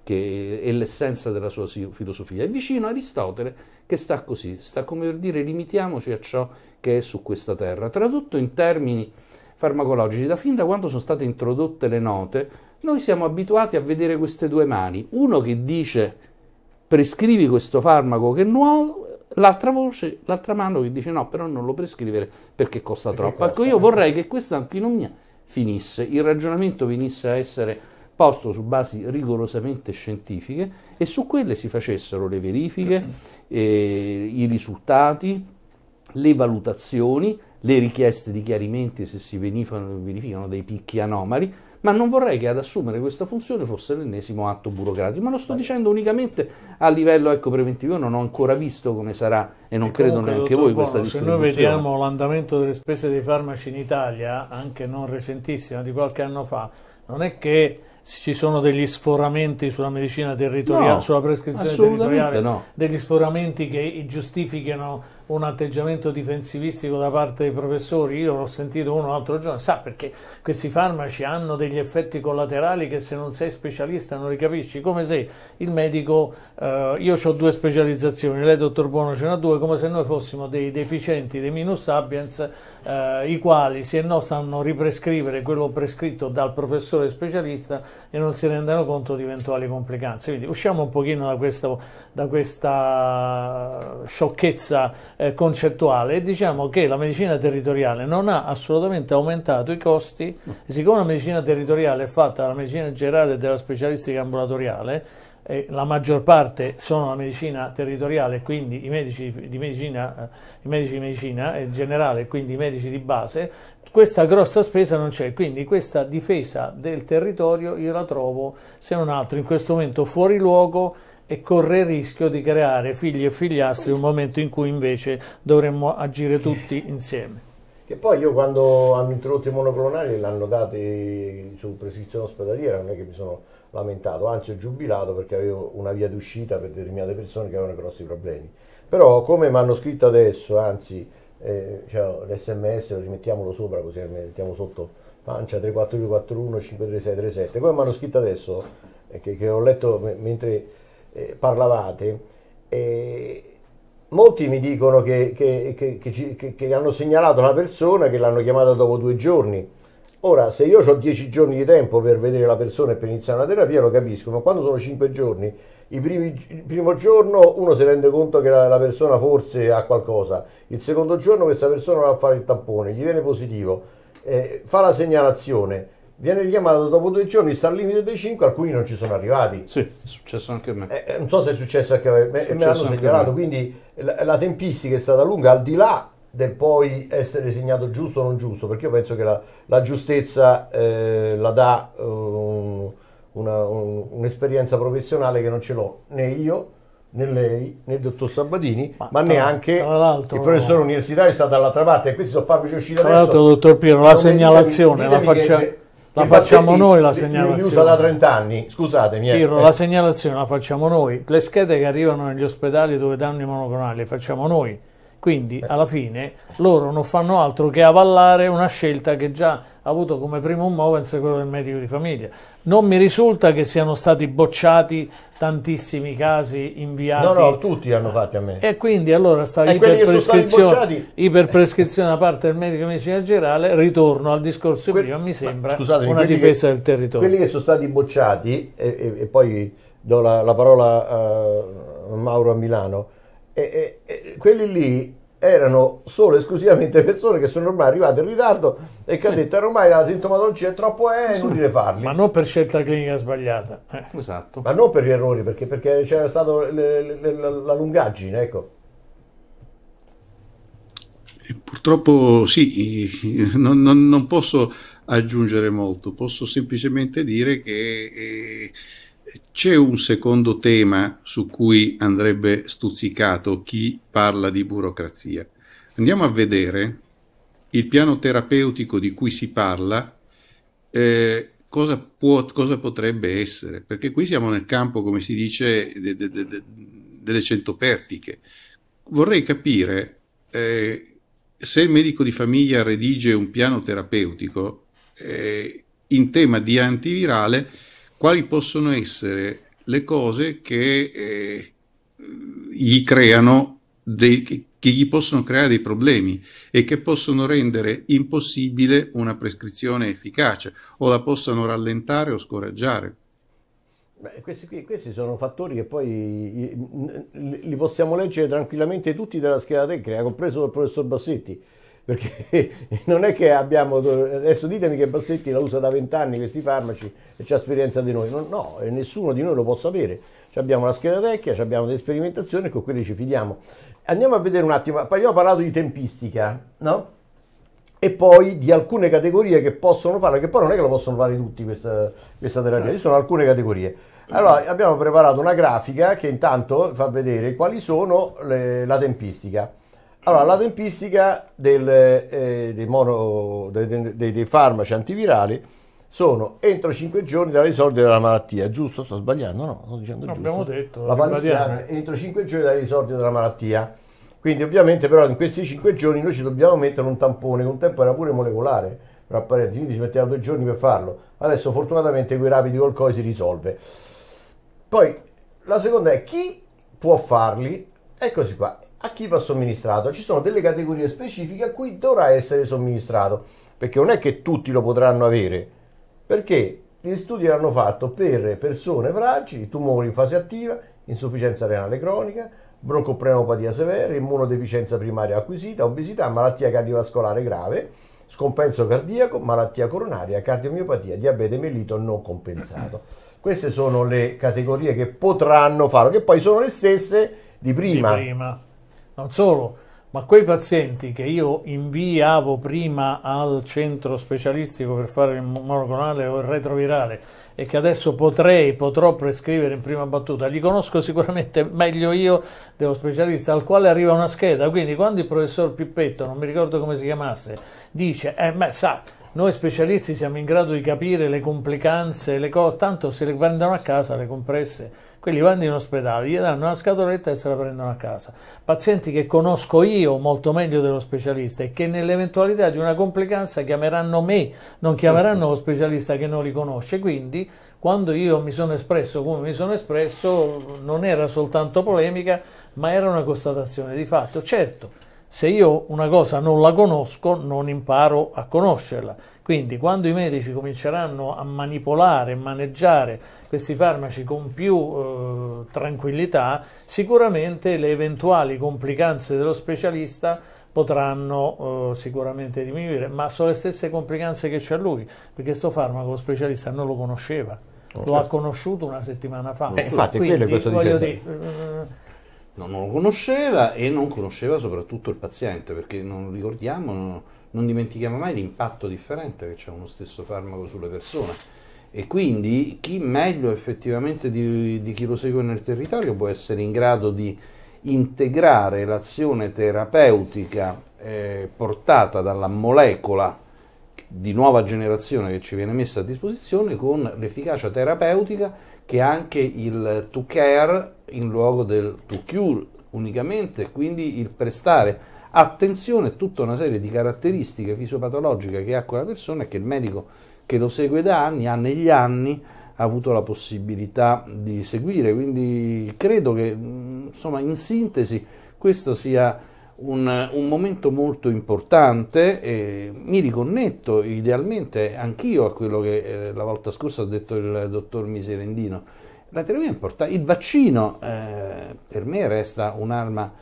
che è l'essenza della sua filosofia. E vicino Aristotele, che sta così, sta come per dire limitiamoci a ciò che è su questa terra. Tradotto in termini farmacologici, da fin da quando sono state introdotte le note, noi siamo abituati a vedere queste due mani, uno che dice prescrivi questo farmaco che è nuovo, l'altra voce, l'altra mano che dice no, però non lo prescrivere perché costa perché troppo. Costa, ecco, io vorrei che questa antinomia finisse, il ragionamento venisse a essere posto su basi rigorosamente scientifiche e su quelle si facessero le verifiche, eh, i risultati, le valutazioni, le richieste di chiarimenti se si verificano, verificano dei picchi anomali ma non vorrei che ad assumere questa funzione fosse l'ennesimo atto burocratico, ma lo sto dicendo unicamente a livello ecco, preventivo, io non ho ancora visto come sarà e non e ecco, credo comunque, neanche voi questa Bono, Se noi vediamo l'andamento delle spese dei farmaci in Italia, anche non recentissima, di qualche anno fa, non è che ci sono degli sforamenti sulla medicina territoriale, no, sulla prescrizione territoriale, no. degli sforamenti che giustifichino un atteggiamento difensivistico da parte dei professori, io l'ho sentito uno l'altro giorno, sa perché questi farmaci hanno degli effetti collaterali che se non sei specialista non li capisci, come se il medico, eh, io ho due specializzazioni, lei dottor Buono ce n'ha due, come se noi fossimo dei deficienti, dei minus sapiens eh, i quali se no sanno riprescrivere quello prescritto dal professore specialista e non si rendono conto di eventuali complicanze. Quindi usciamo un pochino da, questo, da questa sciocchezza eh, concettuale e diciamo che la medicina territoriale non ha assolutamente aumentato i costi, siccome la medicina territoriale è fatta dalla medicina generale e della specialistica ambulatoriale, eh, la maggior parte sono la medicina territoriale, quindi i medici di medicina, eh, medici di medicina eh, generale, quindi i medici di base, questa grossa spesa non c'è, quindi questa difesa del territorio io la trovo, se non altro, in questo momento fuori luogo e corre il rischio di creare figli e figliastri un momento in cui invece dovremmo agire tutti insieme. E poi io quando hanno introdotto i monoclonali l'hanno dato su prescrizione ospedaliera, non è che mi sono lamentato, anzi ho giubilato perché avevo una via d'uscita per determinate persone che avevano grossi problemi. Però come mi hanno scritto adesso, anzi eh, cioè, l'SMS lo rimettiamolo sopra così lo mettiamo sotto pancia 34241 53637, come mi hanno scritto adesso, eh, che, che, ho letto m- mentre eh, parlavate, eh, molti mi dicono che, che, che hanno segnalato la persona che l'hanno chiamata dopo due giorni Ora, se io ho 10 giorni di tempo per vedere la persona e per iniziare una terapia, lo capisco, ma quando sono 5 giorni, primi, il primo giorno uno si rende conto che la, la, persona forse ha qualcosa, il secondo giorno questa persona va a fare il tampone, gli viene positivo, eh, fa la segnalazione, viene richiamato dopo due giorni, sta al limite dei 5, alcuni non ci sono arrivati. Sì, è successo anche a me. Eh, eh non so se è successo anche a me, me l'hanno segnalato, quindi la, la tempistica è stata lunga, al di là del poi essere segnato giusto o non giusto, perché io penso che la, la giustezza eh, la dà um, una, un, un'esperienza professionale che non ce l'ho né io né lei né il dottor Sabatini, ma, ma tra, neanche tra il professore universitario è stato dall'altra parte e questi sono farmaci uscire tra adesso. Tra l'altro, dottor Piero, la segnalazione la, faccia, che, la facciamo noi la segnalazione. Li usa da 30 anni, scusatemi. Piero, eh. la eh. segnalazione la facciamo noi. Le schede che arrivano negli ospedali dove danno i monoclonali le facciamo noi quindi alla fine loro non fanno altro che avallare una scelta che già ha avuto come primo muovense quello del medico di famiglia. Non mi risulta che siano stati bocciati tantissimi casi inviati. No, no, tutti hanno fatto a me. E quindi allora sta iperprescrizione, iperprescrizione da parte del medico di medicina generale, ritorno al discorso que- prima, mi sembra scusatemi, una difesa che, del territorio. Quelli che sono stati bocciati, e, e, e poi do la, la parola a Mauro a Milano, e, e, quelli lì erano solo esclusivamente persone che sono ormai arrivate in ritardo e che sì. hanno detto ormai la sintomatologia è troppo eh, è inutile farli. Ma non per scelta clinica sbagliata. Eh. Esatto. Ma non per gli errori, perché, perché c'era stata la lungaggine, ecco. Purtroppo sì, non, non, non, posso aggiungere molto, posso semplicemente dire che... Eh, c'è un secondo tema su cui andrebbe stuzzicato chi parla di burocrazia. Andiamo a vedere il piano terapeutico di cui si parla, eh, cosa, può, cosa, potrebbe essere? Perché qui siamo nel campo, come si dice, de, de, de, delle centopertiche. Vorrei capire eh, se il medico di famiglia redige un piano terapeutico eh, in tema di antivirale quali possono essere le cose che eh, gli creano dei, che gli possono creare dei problemi e che possono rendere impossibile una prescrizione efficace o la possano rallentare o scoraggiare. Beh, questi, qui, questi, sono fattori che poi li possiamo leggere tranquillamente tutti dalla scheda tecnica, compreso il professor Bassetti perché non è che abbiamo, adesso ditemi che Bassetti la usa da vent'anni questi farmaci e c'ha esperienza di noi, no, nessuno di noi lo può sapere, abbiamo la scheda vecchia, abbiamo delle sperimentazioni e con quelle ci fidiamo. Andiamo a vedere un attimo, abbiamo parlato di tempistica, no? E poi di alcune categorie che possono fare che poi non è che lo possono fare tutti questa, questa terapia, ci sono alcune categorie. Allora, abbiamo preparato una grafica che intanto fa vedere quali sono le, la tempistica. Allora, la tempistica del, eh, dei, mono, dei, dei, dei, farmaci antivirali sono entro 5 giorni dalla risolvere della malattia, giusto? Sto sbagliando? No, sto dicendo no, giusto. Abbiamo detto. La palissiana entro 5 giorni dalla risolvere della malattia. Quindi ovviamente però in questi 5 giorni noi ci dobbiamo mettere un tampone, che un tempo era pure molecolare, per apparenti, quindi ci metteva due giorni per farlo. Adesso fortunatamente quei rapidi col si risolve. Poi la seconda è chi può farli? Eccoci qua, a chi va somministrato. Ci sono delle categorie specifiche a cui dovrà essere somministrato, perché non è che tutti lo potranno avere, perché gli studi l'hanno fatto per persone fragili, tumori in fase attiva, insufficienza renale cronica, broncopneumopatia severa, immunodeficienza primaria acquisita, obesità, malattia cardiovascolare grave, scompenso cardiaco, malattia coronaria, cardiomiopatia, diabete mellito non compensato. Queste sono le categorie che potranno farlo, che poi sono le stesse di prima. Di prima. Non solo, ma quei pazienti che io inviavo prima al centro specialistico per fare il monoclonale o il retrovirale e che adesso potrei, potrò prescrivere in prima battuta, li conosco sicuramente meglio io dello specialista al quale arriva una scheda, quindi quando il professor Pippetto, non mi ricordo come si chiamasse, dice, eh beh sa, noi specialisti siamo in grado di capire le complicanze, le cose, tanto se le prendono a casa le compresse quelli vanno in ospedale, gli danno una scatoletta e se la prendono a casa. Pazienti che conosco io molto meglio dello specialista e che nell'eventualità di una complicanza chiameranno me, non chiameranno lo specialista che non li conosce. Quindi quando io mi sono espresso come mi sono espresso non era soltanto polemica, ma era una constatazione di fatto. Certo, se io una cosa non la conosco, non imparo a conoscerla. Quindi quando i medici cominceranno a manipolare e maneggiare questi farmaci con più eh, tranquillità, sicuramente le eventuali complicanze dello specialista potranno eh, sicuramente diminuire, ma sono le stesse complicanze che c'è lui, perché questo farmaco lo specialista non lo conosceva, oh, lo certo. ha conosciuto una settimana fa. Eh, infatti, Quindi, quello è questo voglio dire, eh, non lo conosceva e non conosceva soprattutto il paziente, perché non ricordiamo, non, non dimentichiamo mai l'impatto differente che c'è uno stesso farmaco sulle persone. E quindi chi meglio effettivamente di, di chi lo segue nel territorio può essere in grado di integrare l'azione terapeutica eh, portata dalla molecola di nuova generazione che ci viene messa a disposizione con l'efficacia terapeutica che anche il to care in luogo del to cure unicamente, quindi il prestare attenzione a tutta una serie di caratteristiche fisiopatologiche che ha quella persona e che il medico che lo segue da anni ha negli anni avuto la possibilità di seguire. Quindi credo che insomma in sintesi questo sia un, un, momento molto importante e mi riconnetto idealmente anch'io a quello che eh, la volta scorsa ha detto il dottor Miserendino. La terapia è importante, il vaccino eh, per me resta un'arma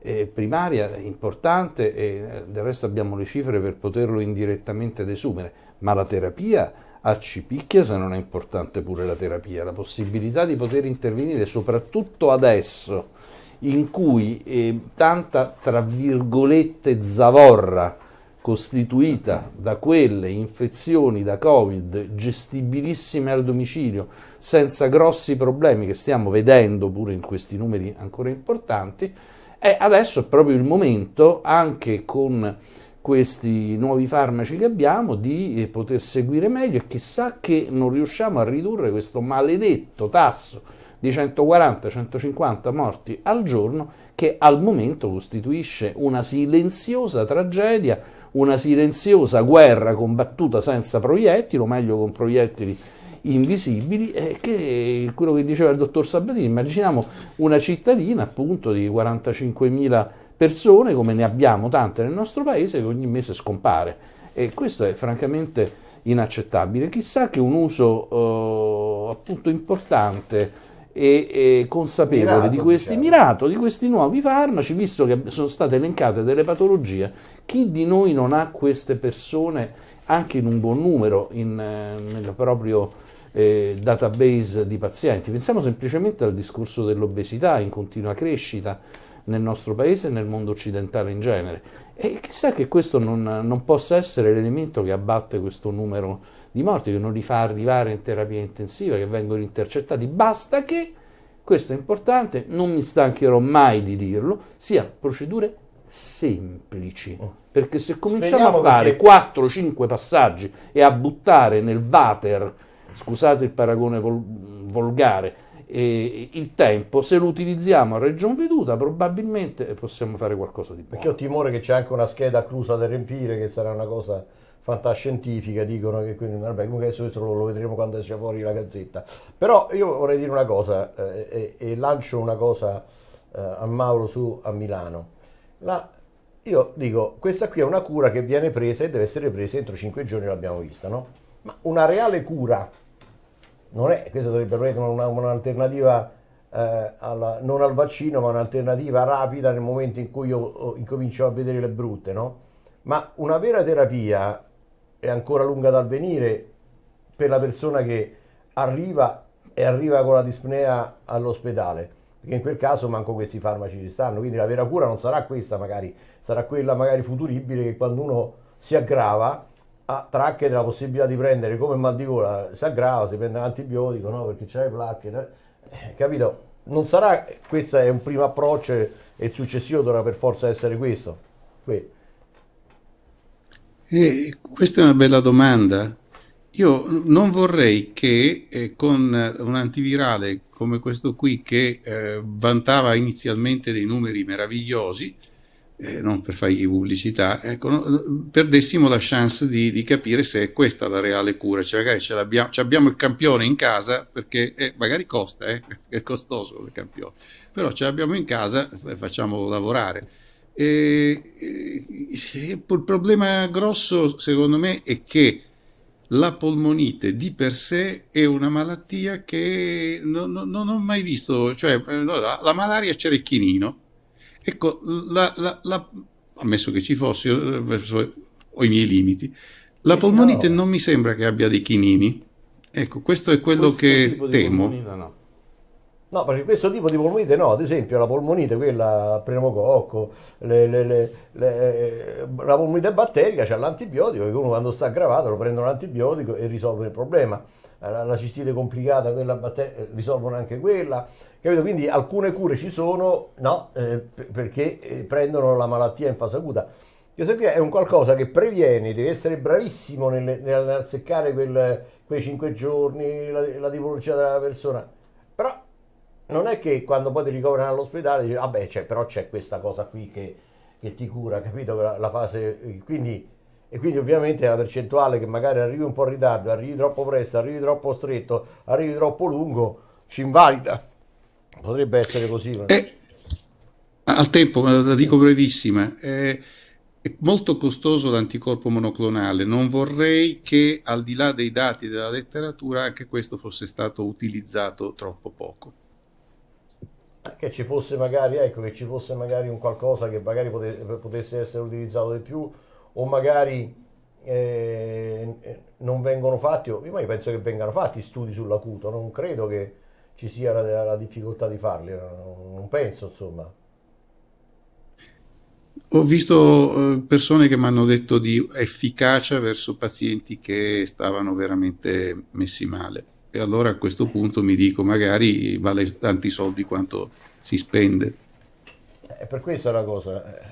eh, primaria importante e eh, del resto abbiamo le cifre per poterlo indirettamente desumere, ma la terapia a cipicchia se non è importante pure la terapia, la possibilità di poter intervenire soprattutto adesso in cui eh, tanta, tra virgolette, zavorra costituita da quelle infezioni da Covid gestibilissime al domicilio, senza grossi problemi che stiamo vedendo pure in questi numeri ancora importanti, e adesso è proprio il momento, anche con questi nuovi farmaci che abbiamo, di eh, poter seguire meglio e chissà che non riusciamo a ridurre questo maledetto tasso di 140-150 morti al giorno che al momento costituisce una silenziosa tragedia, una silenziosa guerra combattuta senza proiettili, o meglio con proiettili invisibili e che quello che diceva il dottor Sabatini, immaginiamo una cittadina appunto di 45.000 persone come ne abbiamo tante nel nostro paese che ogni mese scompare e questo è francamente inaccettabile. Chissà che un uso eh, appunto importante e, e consapevole mirato, di, questi, diciamo. mirato, di questi nuovi farmaci, visto che sono state elencate delle patologie, chi di noi non ha queste persone anche in un buon numero in, eh, nel proprio eh, database di pazienti? Pensiamo semplicemente al discorso dell'obesità in continua crescita nel nostro paese e nel mondo occidentale in genere. E chissà che questo non, non possa essere l'elemento che abbatte questo numero di morte, che non li fa arrivare in terapia intensiva, che vengono intercettati, basta che, questo è importante, non mi stancherò mai di dirlo, sia procedure semplici. Oh. Perché se cominciamo Speriamo a fare perché... 4-5 passaggi e a buttare nel water, scusate il paragone vol- volgare, eh, il tempo, se lo utilizziamo a ragion veduta, probabilmente possiamo fare qualcosa di più. Perché ho timore che c'è anche una scheda crusa da riempire, che sarà una cosa fantascientifica, dicono che quindi vabbè, comunque adesso questo lo, lo, vedremo quando esce fuori la gazzetta. Però io vorrei dire una cosa eh, e, e, lancio una cosa eh, a Mauro su a Milano. La, io dico, questa qui è una cura che viene presa e deve essere presa entro 5 giorni, l'abbiamo vista, no? Ma una reale cura non è, questa dovrebbe essere una, un'alternativa eh, alla, non al vaccino, ma un'alternativa rapida nel momento in cui io oh, incomincio a vedere le brutte, no? Ma una vera terapia è ancora lunga da avvenire per la persona che arriva e arriva con la dispnea all'ospedale, perché in quel caso manco questi farmaci ci stanno, quindi la vera cura non sarà questa magari, sarà quella magari futuribile che quando uno si aggrava ha tracche della possibilità di prendere come mal di gola, si aggrava, si prende l'antibiotico, no, perché c'è le placche, no? Eh, capito? Non sarà, questo è un primo approccio e il successivo dovrà per forza essere questo. questo. Eh, questa è una bella domanda. Io non vorrei che eh, con un antivirale come questo qui che eh, vantava inizialmente dei numeri meravigliosi, eh, non per fargli pubblicità, ecco, no, perdessimo la chance di, di, capire se è questa la reale cura. Cioè magari ce l'abbiamo, abbiamo il campione in casa perché eh, magari costa, eh, è costoso il campione, però ce l'abbiamo in casa e facciamolo lavorare. E, il problema grosso, secondo me, è che la polmonite di per sé è una malattia che non, non, non ho mai visto, cioè la, la malaria c'era il chinino, ecco, la, la, ammesso che ci fosse, eh, io, ho i miei limiti, la polmonite no. non mi sembra che abbia dei chinini, ecco, questo è quello questo che temo. Polmonina, no. No, perché questo tipo di polmonite no, ad esempio la polmonite, quella pneumococco, le, le, le, la polmonite batterica c'è l'antibiotico che uno quando sta aggravato lo prende un antibiotico e risolve il problema. La, la cistite complicata, quella batterica, risolvono anche quella. Capito? Quindi alcune cure ci sono, no, eh, perché eh, prendono la malattia in fase acuta. Chioterapia è un qualcosa che previene, devi essere bravissimo nel, nel azzeccare quel, quei 5 giorni, la, la tipologia della persona. Però non è che quando poi ti ricoverano all'ospedale dici, vabbè, c'è, però c'è questa cosa qui che, che ti cura, capito? La, la fase, quindi, e quindi ovviamente la percentuale che magari arrivi un po' in ritardo, arrivi troppo presto, arrivi troppo stretto, arrivi troppo lungo, ci invalida. Potrebbe essere così. Eh, al tempo, ma la dico brevissima, è, è molto costoso l'anticorpo monoclonale. Non vorrei che al di là dei dati della letteratura anche questo fosse stato utilizzato troppo poco che ci fosse magari, ecco, che ci fosse magari un qualcosa che magari potesse essere utilizzato di più o magari eh, non vengono fatti, ma io penso che vengano fatti studi sull'acuto, non credo che ci sia la, la difficoltà di farli, non, non penso insomma. Ho visto eh, persone che mi hanno detto di efficacia verso pazienti che stavano veramente messi male e allora a questo punto mi dico magari vale tanti soldi quanto si spende. È eh, per questo è una cosa. Eh,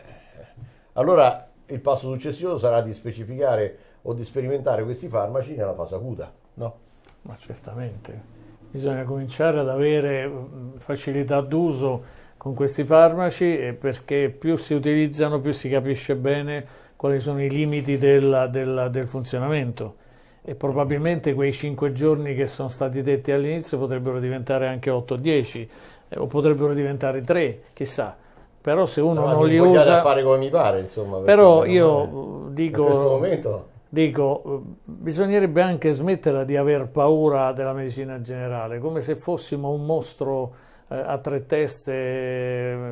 allora il passo successivo sarà di specificare o di sperimentare questi farmaci nella fase acuta, no? Ma certamente. Bisogna cominciare ad avere mm, facilità d'uso con questi farmaci perché più si utilizzano più si capisce bene quali sono i limiti della, della, del funzionamento e probabilmente quei 5 giorni che sono stati detti all'inizio potrebbero diventare anche 8-10 eh, o potrebbero diventare 3, chissà. Però se uno no, non li usa... fare come mi pare, insomma. Però io è... Eh, dico... In questo momento dico, eh, bisognerebbe anche smettere di aver paura della medicina generale, come se fossimo un mostro eh, a tre teste, eh,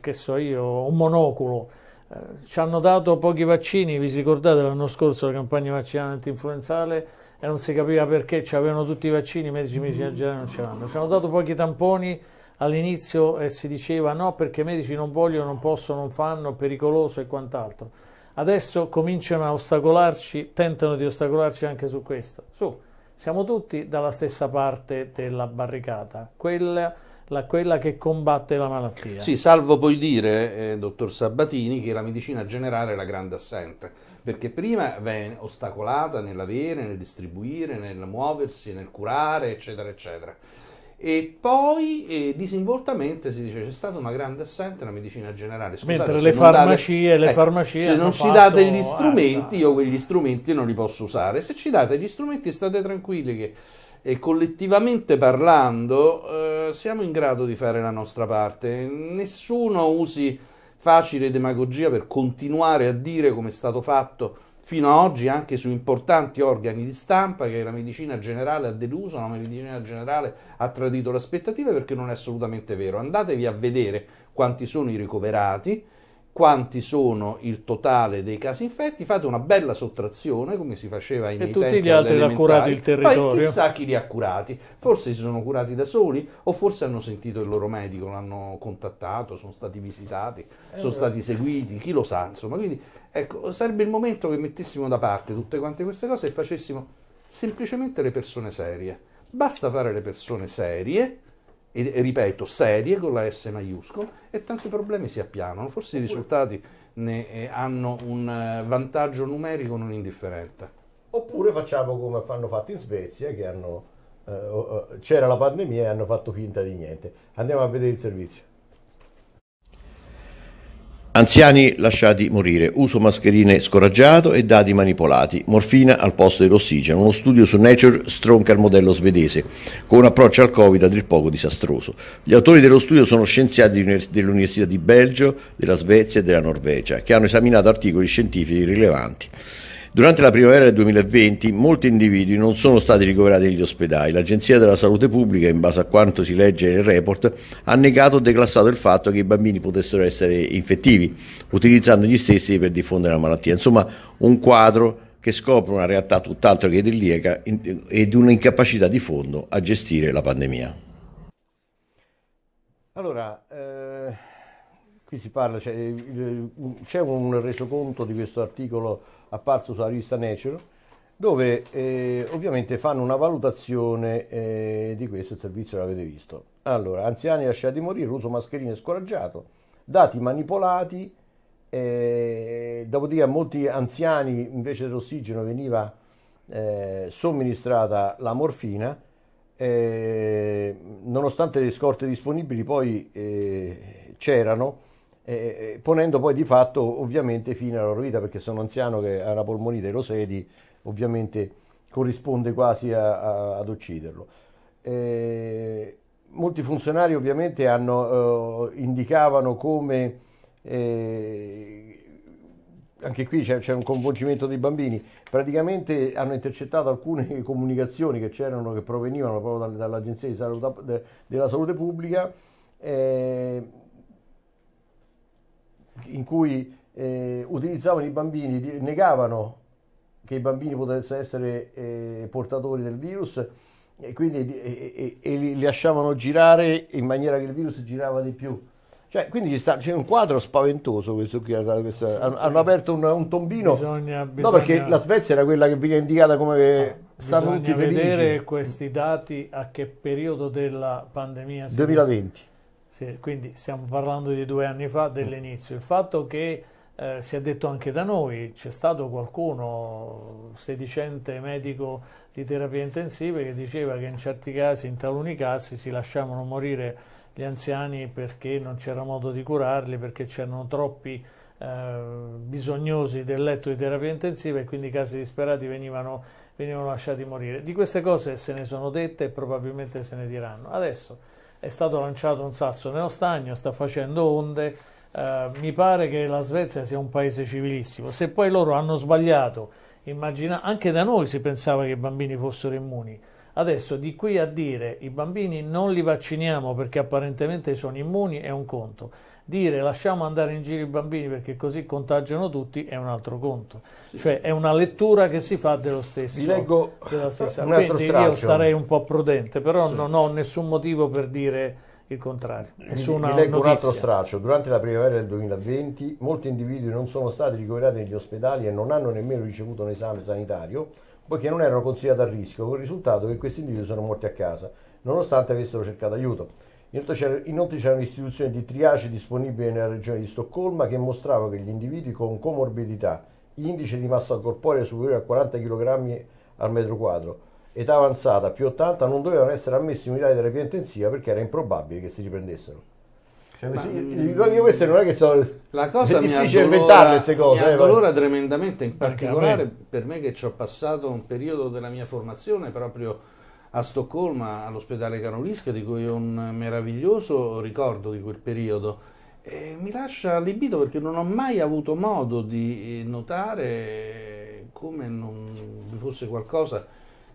che so io, un monoculo. Eh, ci hanno dato pochi vaccini, vi ricordate l'anno scorso la campagna vaccinale anti-influenzale e non si capiva perché, ci avevano tutti i vaccini, i medici medicina generale non ce l'hanno. Ci hanno dato pochi tamponi all'inizio e si diceva no perché i medici non vogliono, non possono, non fanno, è pericoloso e quant'altro. Adesso cominciano a ostacolarci, tentano di ostacolarci anche su questo. Su, siamo tutti dalla stessa parte della barricata, quella la, quella che combatte la malattia. Sì, salvo poi dire, eh, dottor Sabatini, che la medicina generale è la grande assente, perché prima viene ostacolata nell'avere, nel distribuire, nel muoversi, nel curare, eccetera, eccetera. E poi eh, disinvoltamente si dice c'è stata una grande assente la medicina generale. Scusate, Mentre le farmacie, date, le eh, se non ci date gli eh, strumenti, alza. Esatto. io quegli strumenti non li posso usare. Se ci date gli strumenti, state tranquilli che e collettivamente parlando eh, siamo in grado di fare la nostra parte. Nessuno usi facile demagogia per continuare a dire come è stato fatto fino ad oggi anche su importanti organi di stampa che la medicina generale ha deluso, la medicina generale ha tradito le aspettative perché non è assolutamente vero. Andatevi a vedere quanti sono i ricoverati, quanti sono il totale dei casi infetti, fate una bella sottrazione come si faceva in Italia. e tutti gli altri l'ha curato il territorio. Poi chissà chi li ha curati, forse si sono curati da soli o forse hanno sentito il loro medico, l'hanno contattato, sono stati visitati, eh, sono eh. stati seguiti, chi lo sa, insomma, quindi ecco, sarebbe il momento che mettessimo da parte tutte quante queste cose e facessimo semplicemente le persone serie. Basta fare le persone serie e, e ripeto, serie con la S maiuscola e tanti problemi si appianano. Forse i risultati ne, eh, hanno un eh, vantaggio numerico non indifferente. Oppure facciamo come hanno fatto in Svezia, che hanno, eh, c'era la pandemia e hanno fatto finta di niente. Andiamo a vedere il servizio. Anziani lasciati morire, uso mascherine scoraggiato e dati manipolati, morfina al posto dell'ossigeno, uno studio su Nature stronca il modello svedese, con un approccio al Covid a dir poco disastroso. Gli autori dello studio sono scienziati dell'Università di Belgio, della Svezia e della Norvegia, che hanno esaminato articoli scientifici rilevanti. Durante la primavera del 2020 molti individui non sono stati ricoverati negli ospedali. L'Agenzia della Salute Pubblica, in base a quanto si legge nel report, ha negato o declassato il fatto che i bambini potessero essere infettivi, utilizzando gli stessi per diffondere la malattia. Insomma, un quadro che scopre una realtà tutt'altro che idilliaca ed un'incapacità di fondo a gestire la pandemia. Allora, eh, qui si parla, c'è, un resoconto di questo articolo apparso sulla rivista Nature, dove eh, ovviamente fanno una valutazione eh, di questo servizio, l'avete visto. Allora, anziani lasciati morire, uso mascherine scoraggiato, dati manipolati, eh, dopodiché a molti anziani invece dell'ossigeno veniva eh, somministrata la morfina, eh, nonostante le scorte disponibili poi eh, c'erano, eh, ponendo poi di fatto ovviamente fine alla loro vita, perché sono anziano che ha una polmonite e lo sedi, ovviamente corrisponde quasi a, a, ad ucciderlo. Eh, molti funzionari ovviamente hanno, eh, indicavano come, eh, anche qui c'è, c'è un coinvolgimento dei bambini, praticamente hanno intercettato alcune comunicazioni che c'erano, che provenivano proprio dall'Agenzia Salute, della Salute Pubblica eh, in cui eh, utilizzavano i bambini, negavano che i bambini potessero essere eh, portatori del virus e quindi e, eh, eh, eh, e, e li lasciavano girare in maniera che il virus girava di più. Cioè, quindi sta, c'è un quadro spaventoso questo qui, questo, hanno, aperto un, un tombino, bisogna, bisogna, no perché la Svezia era quella che veniva indicata come no, ah, stanno tutti felici. Bisogna vedere questi dati a che periodo della pandemia si 2020. Visto. Sì, quindi stiamo parlando di due anni fa dell'inizio. Il fatto che eh, si è detto anche da noi, c'è stato qualcuno sedicente medico di terapia intensiva, che diceva che in certi casi, in taluni casi, si lasciavano morire gli anziani perché non c'era modo di curarli, perché c'erano troppi eh, bisognosi del letto di terapia intensiva e quindi i casi disperati venivano, venivano lasciati morire. Di queste cose se ne sono dette e probabilmente se ne diranno. Adesso è stato lanciato un sasso nello stagno, sta facendo onde, eh, mi pare che la Svezia sia un paese civilissimo. Se poi loro hanno sbagliato, immagina, anche da noi si pensava che i bambini fossero immuni, Adesso di qui a dire i bambini non li vacciniamo perché apparentemente sono immuni è un conto, dire lasciamo andare in giro i bambini perché così contagiano tutti è un altro conto. Sì. Cioè è una lettura che si fa dello stesso. Vi leggo della stessa. un altro Quindi straccio. io sarei un po' prudente, però sì. non ho nessun motivo per dire il contrario. Nessuna vi leggo notizia. un altro straccio. Durante la primavera del 2020 molti individui non sono stati ricoverati negli ospedali e non hanno nemmeno ricevuto un esame sanitario poiché non erano considerati a rischio, con il risultato che questi individui sono morti a casa, nonostante avessero cercato aiuto. Inoltre c'era un'istituzione di triage disponibile nella regione di Stoccolma che mostrava che gli individui con comorbidità, indice di massa corporea superiore a 40 kg al metro quadro, età avanzata più 80 non dovevano essere ammessi in unità di terapia intensiva perché era improbabile che si riprendessero. Cioè, Ma, mm, io queste non è che sono la cosa è difficile addolora, queste cose. Mi eh, addolora eh, tremendamente, in particolare per me che ci ho passato un periodo della mia formazione proprio a Stoccolma all'ospedale Canolisca di cui ho un meraviglioso ricordo di quel periodo. E mi lascia allibito perché non ho mai avuto modo di eh, notare come non vi fosse qualcosa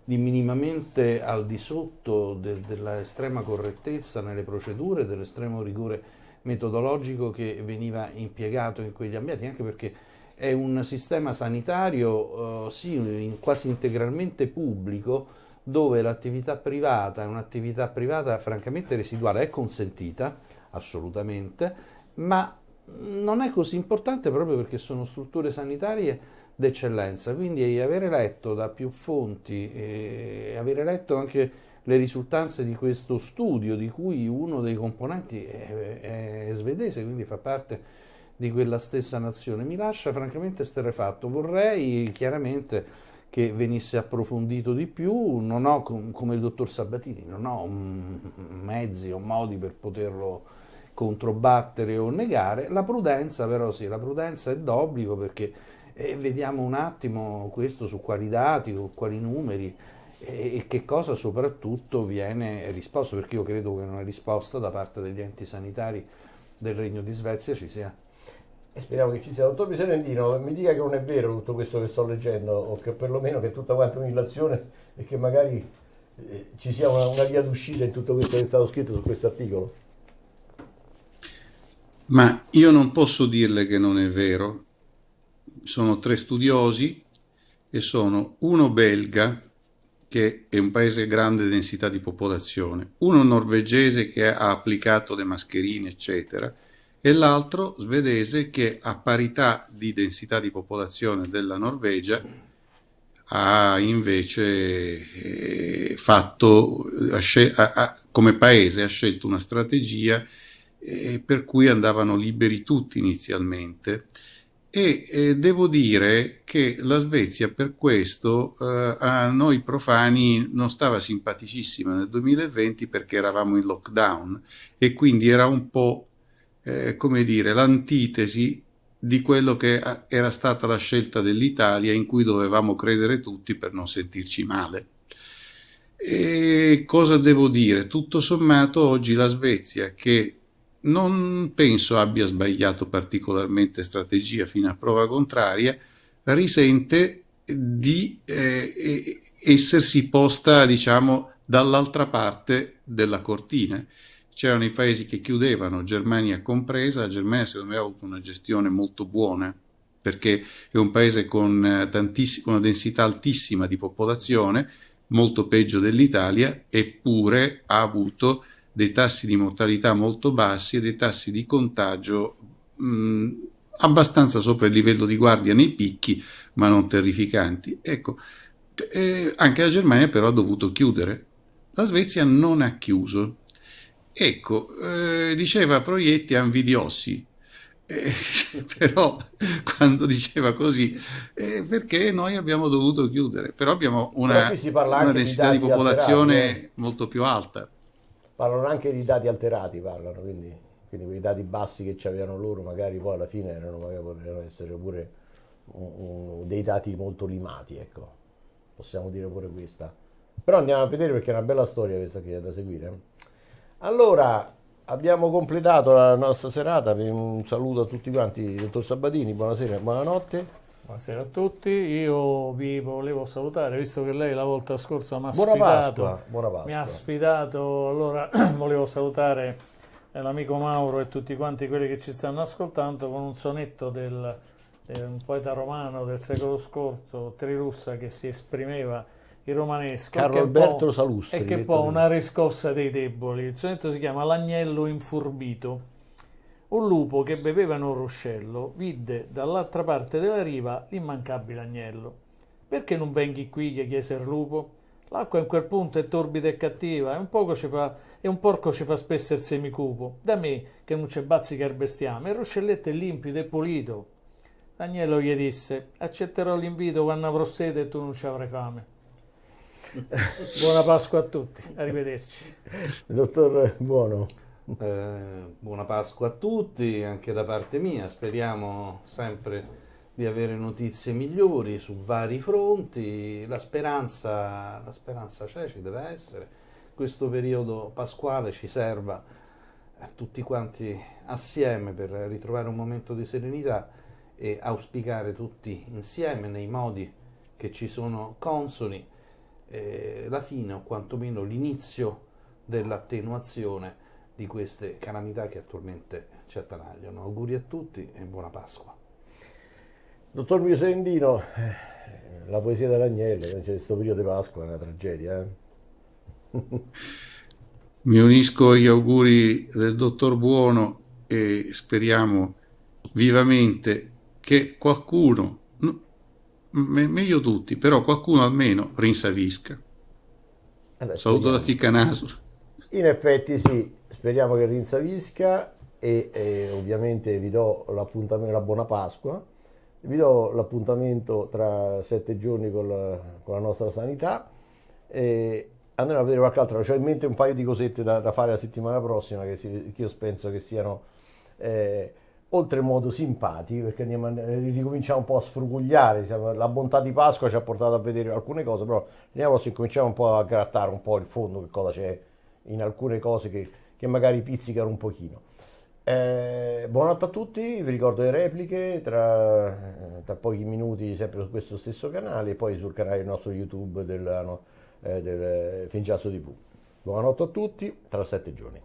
di minimamente al di sotto de- dell'estrema correttezza nelle procedure, dell'estremo rigore metodologico che veniva impiegato in quegli ambienti, anche perché è un sistema sanitario eh, sì, quasi integralmente pubblico, dove l'attività privata è un'attività privata francamente residuale, è consentita assolutamente, ma non è così importante proprio perché sono strutture sanitarie d'eccellenza, quindi avere letto da più fonti, e eh, avere letto anche le risultanze di questo studio, di cui uno dei componenti è, è svedese, quindi fa parte di quella stessa nazione, mi lascia francamente esterrefatto. Vorrei chiaramente che venisse approfondito di più, non ho, come il dottor Sabatini, non ho mezzi o modi per poterlo controbattere o negare, la prudenza però sì, la prudenza è d'obbligo perché eh, vediamo un attimo questo su quali dati, su quali numeri eh, e, che cosa soprattutto viene risposto, perché io credo che una risposta da parte degli enti sanitari del Regno di Svezia ci sia speriamo che ci sia dottor Biserendino, mi dica che non è vero tutto questo che sto leggendo, o che perlomeno che è tutta quanta un'illazione e che magari eh, ci sia una, una via d'uscita in tutto questo che è stato scritto su questo articolo. Ma io non posso dirle che non è vero. Sono tre studiosi e sono uno belga, che è un paese a grande densità di popolazione, uno norvegese che ha applicato le mascherine, eccetera, e l'altro svedese che a parità di densità di popolazione della Norvegia ha invece eh, fatto come paese ha scelto una strategia eh, per cui andavano liberi tutti inizialmente e eh, devo dire che la Svezia per questo eh, a noi profani non stava simpaticissima nel 2020 perché eravamo in lockdown e quindi era un po' eh, come dire, l'antitesi di quello che eh, era stata la scelta dell'Italia in cui dovevamo credere tutti per non sentirci male. E cosa devo dire? Tutto sommato oggi la Svezia, che non penso abbia sbagliato particolarmente strategia fino a prova contraria, risente di eh, essersi posta, diciamo, dall'altra parte della cortina c'erano i paesi che chiudevano, Germania compresa, la Germania secondo me ha avuto una gestione molto buona perché è un paese con, eh, tantiss- una densità altissima di popolazione, molto peggio dell'Italia, eppure ha avuto dei tassi di mortalità molto bassi e dei tassi di contagio mh, mm, abbastanza sopra il livello di guardia nei picchi, ma non terrificanti. Ecco, eh, anche la Germania però ha dovuto chiudere. La Svezia non ha chiuso, Ecco, eh, diceva Proietti anvidiosi, eh, però quando diceva così, eh, perché noi abbiamo dovuto chiudere, però abbiamo una, però una densità di, di popolazione alterati. Eh. molto più alta. Parlano anche di dati alterati, parlano, quindi, quindi quei dati bassi che avevano loro magari poi alla fine erano, potevano essere pure un, un, dei dati molto limati, ecco, possiamo dire pure questa. Però andiamo a vedere perché è una bella storia questa che è da seguire. Eh. Allora, abbiamo completato la nostra serata, un saluto a tutti quanti, dottor Sabatini, buonasera e buonanotte. Buonasera a tutti, io vi volevo salutare visto che lei la volta scorsa mi ha buona sfidato. Pasqua, buona Pasqua. Mi ha sfidato, allora volevo salutare eh, l'amico Mauro e tutti quanti quelli che ci stanno ascoltando con un sonetto del eh, un poeta romano del secolo scorso, Trirussa, che si esprimeva il romanesco. Carlo Alberto Salustri. E che poi una riscossa dei deboli. Il sonetto si chiama L'agnello infurbito. Un lupo che beveva in un ruscello vide dall'altra parte della riva l'immancabile agnello. Perché non venghi qui? gli chiese il lupo. L'acqua in quel punto è torbida e cattiva e un, fa, e un, porco ci fa spesso il semicupo. Da me, che non c'è bazzi il bestiame, il ruscelletto è limpido e pulito. L'agnello gli disse, accetterò l'invito quando avrò sete e tu non ci avrai fame. Buona Pasqua a tutti, arrivederci. Dottor Buono. Eh, buona Pasqua a tutti, anche da parte mia, speriamo sempre di avere notizie migliori su vari fronti, la speranza, la speranza c'è, ci deve essere, questo periodo pasquale ci serva a eh, tutti quanti assieme per ritrovare un momento di serenità e auspicare tutti insieme nei modi che ci sono consoni eh, la fine o quantomeno l'inizio dell'attenuazione di queste calamità che attualmente ci attanagliano. Auguri a tutti e buona Pasqua. Dottor Vicendino, eh, la poesia dell'agnello, eh, cioè questo periodo di Pasqua è una tragedia. Eh? Mi unisco agli auguri del dottor Buono e speriamo vivamente che qualcuno me- meglio tutti, però qualcuno almeno rinsavisca. Vabbè, eh Saluto speriamo. da Ficcanaso. In effetti sì, speriamo che rinsavisca e, e ovviamente vi do l'appuntamento, la buona Pasqua. Vi do l'appuntamento tra sette giorni con la, con la nostra sanità e andremo a vedere qualche altro, Ho in mente un paio di cosette da, da fare la settimana prossima che, si, che, io penso che siano eh, oltremodo simpatici perché andiamo, eh, ricominciamo un po' a sfrugugliare, la bontà di Pasqua ci ha portato a vedere alcune cose, però vediamo se cominciamo un po' a grattare un po' il fondo, che cosa c'è in alcune cose che, che magari pizzicano un pochino. Eh, buonanotte a tutti, vi ricordo le repliche tra, eh, tra, pochi minuti sempre su questo stesso canale e poi sul canale nostro YouTube del, no, eh, del Fingiasso TV. Buonanotte a tutti, tra sette giorni.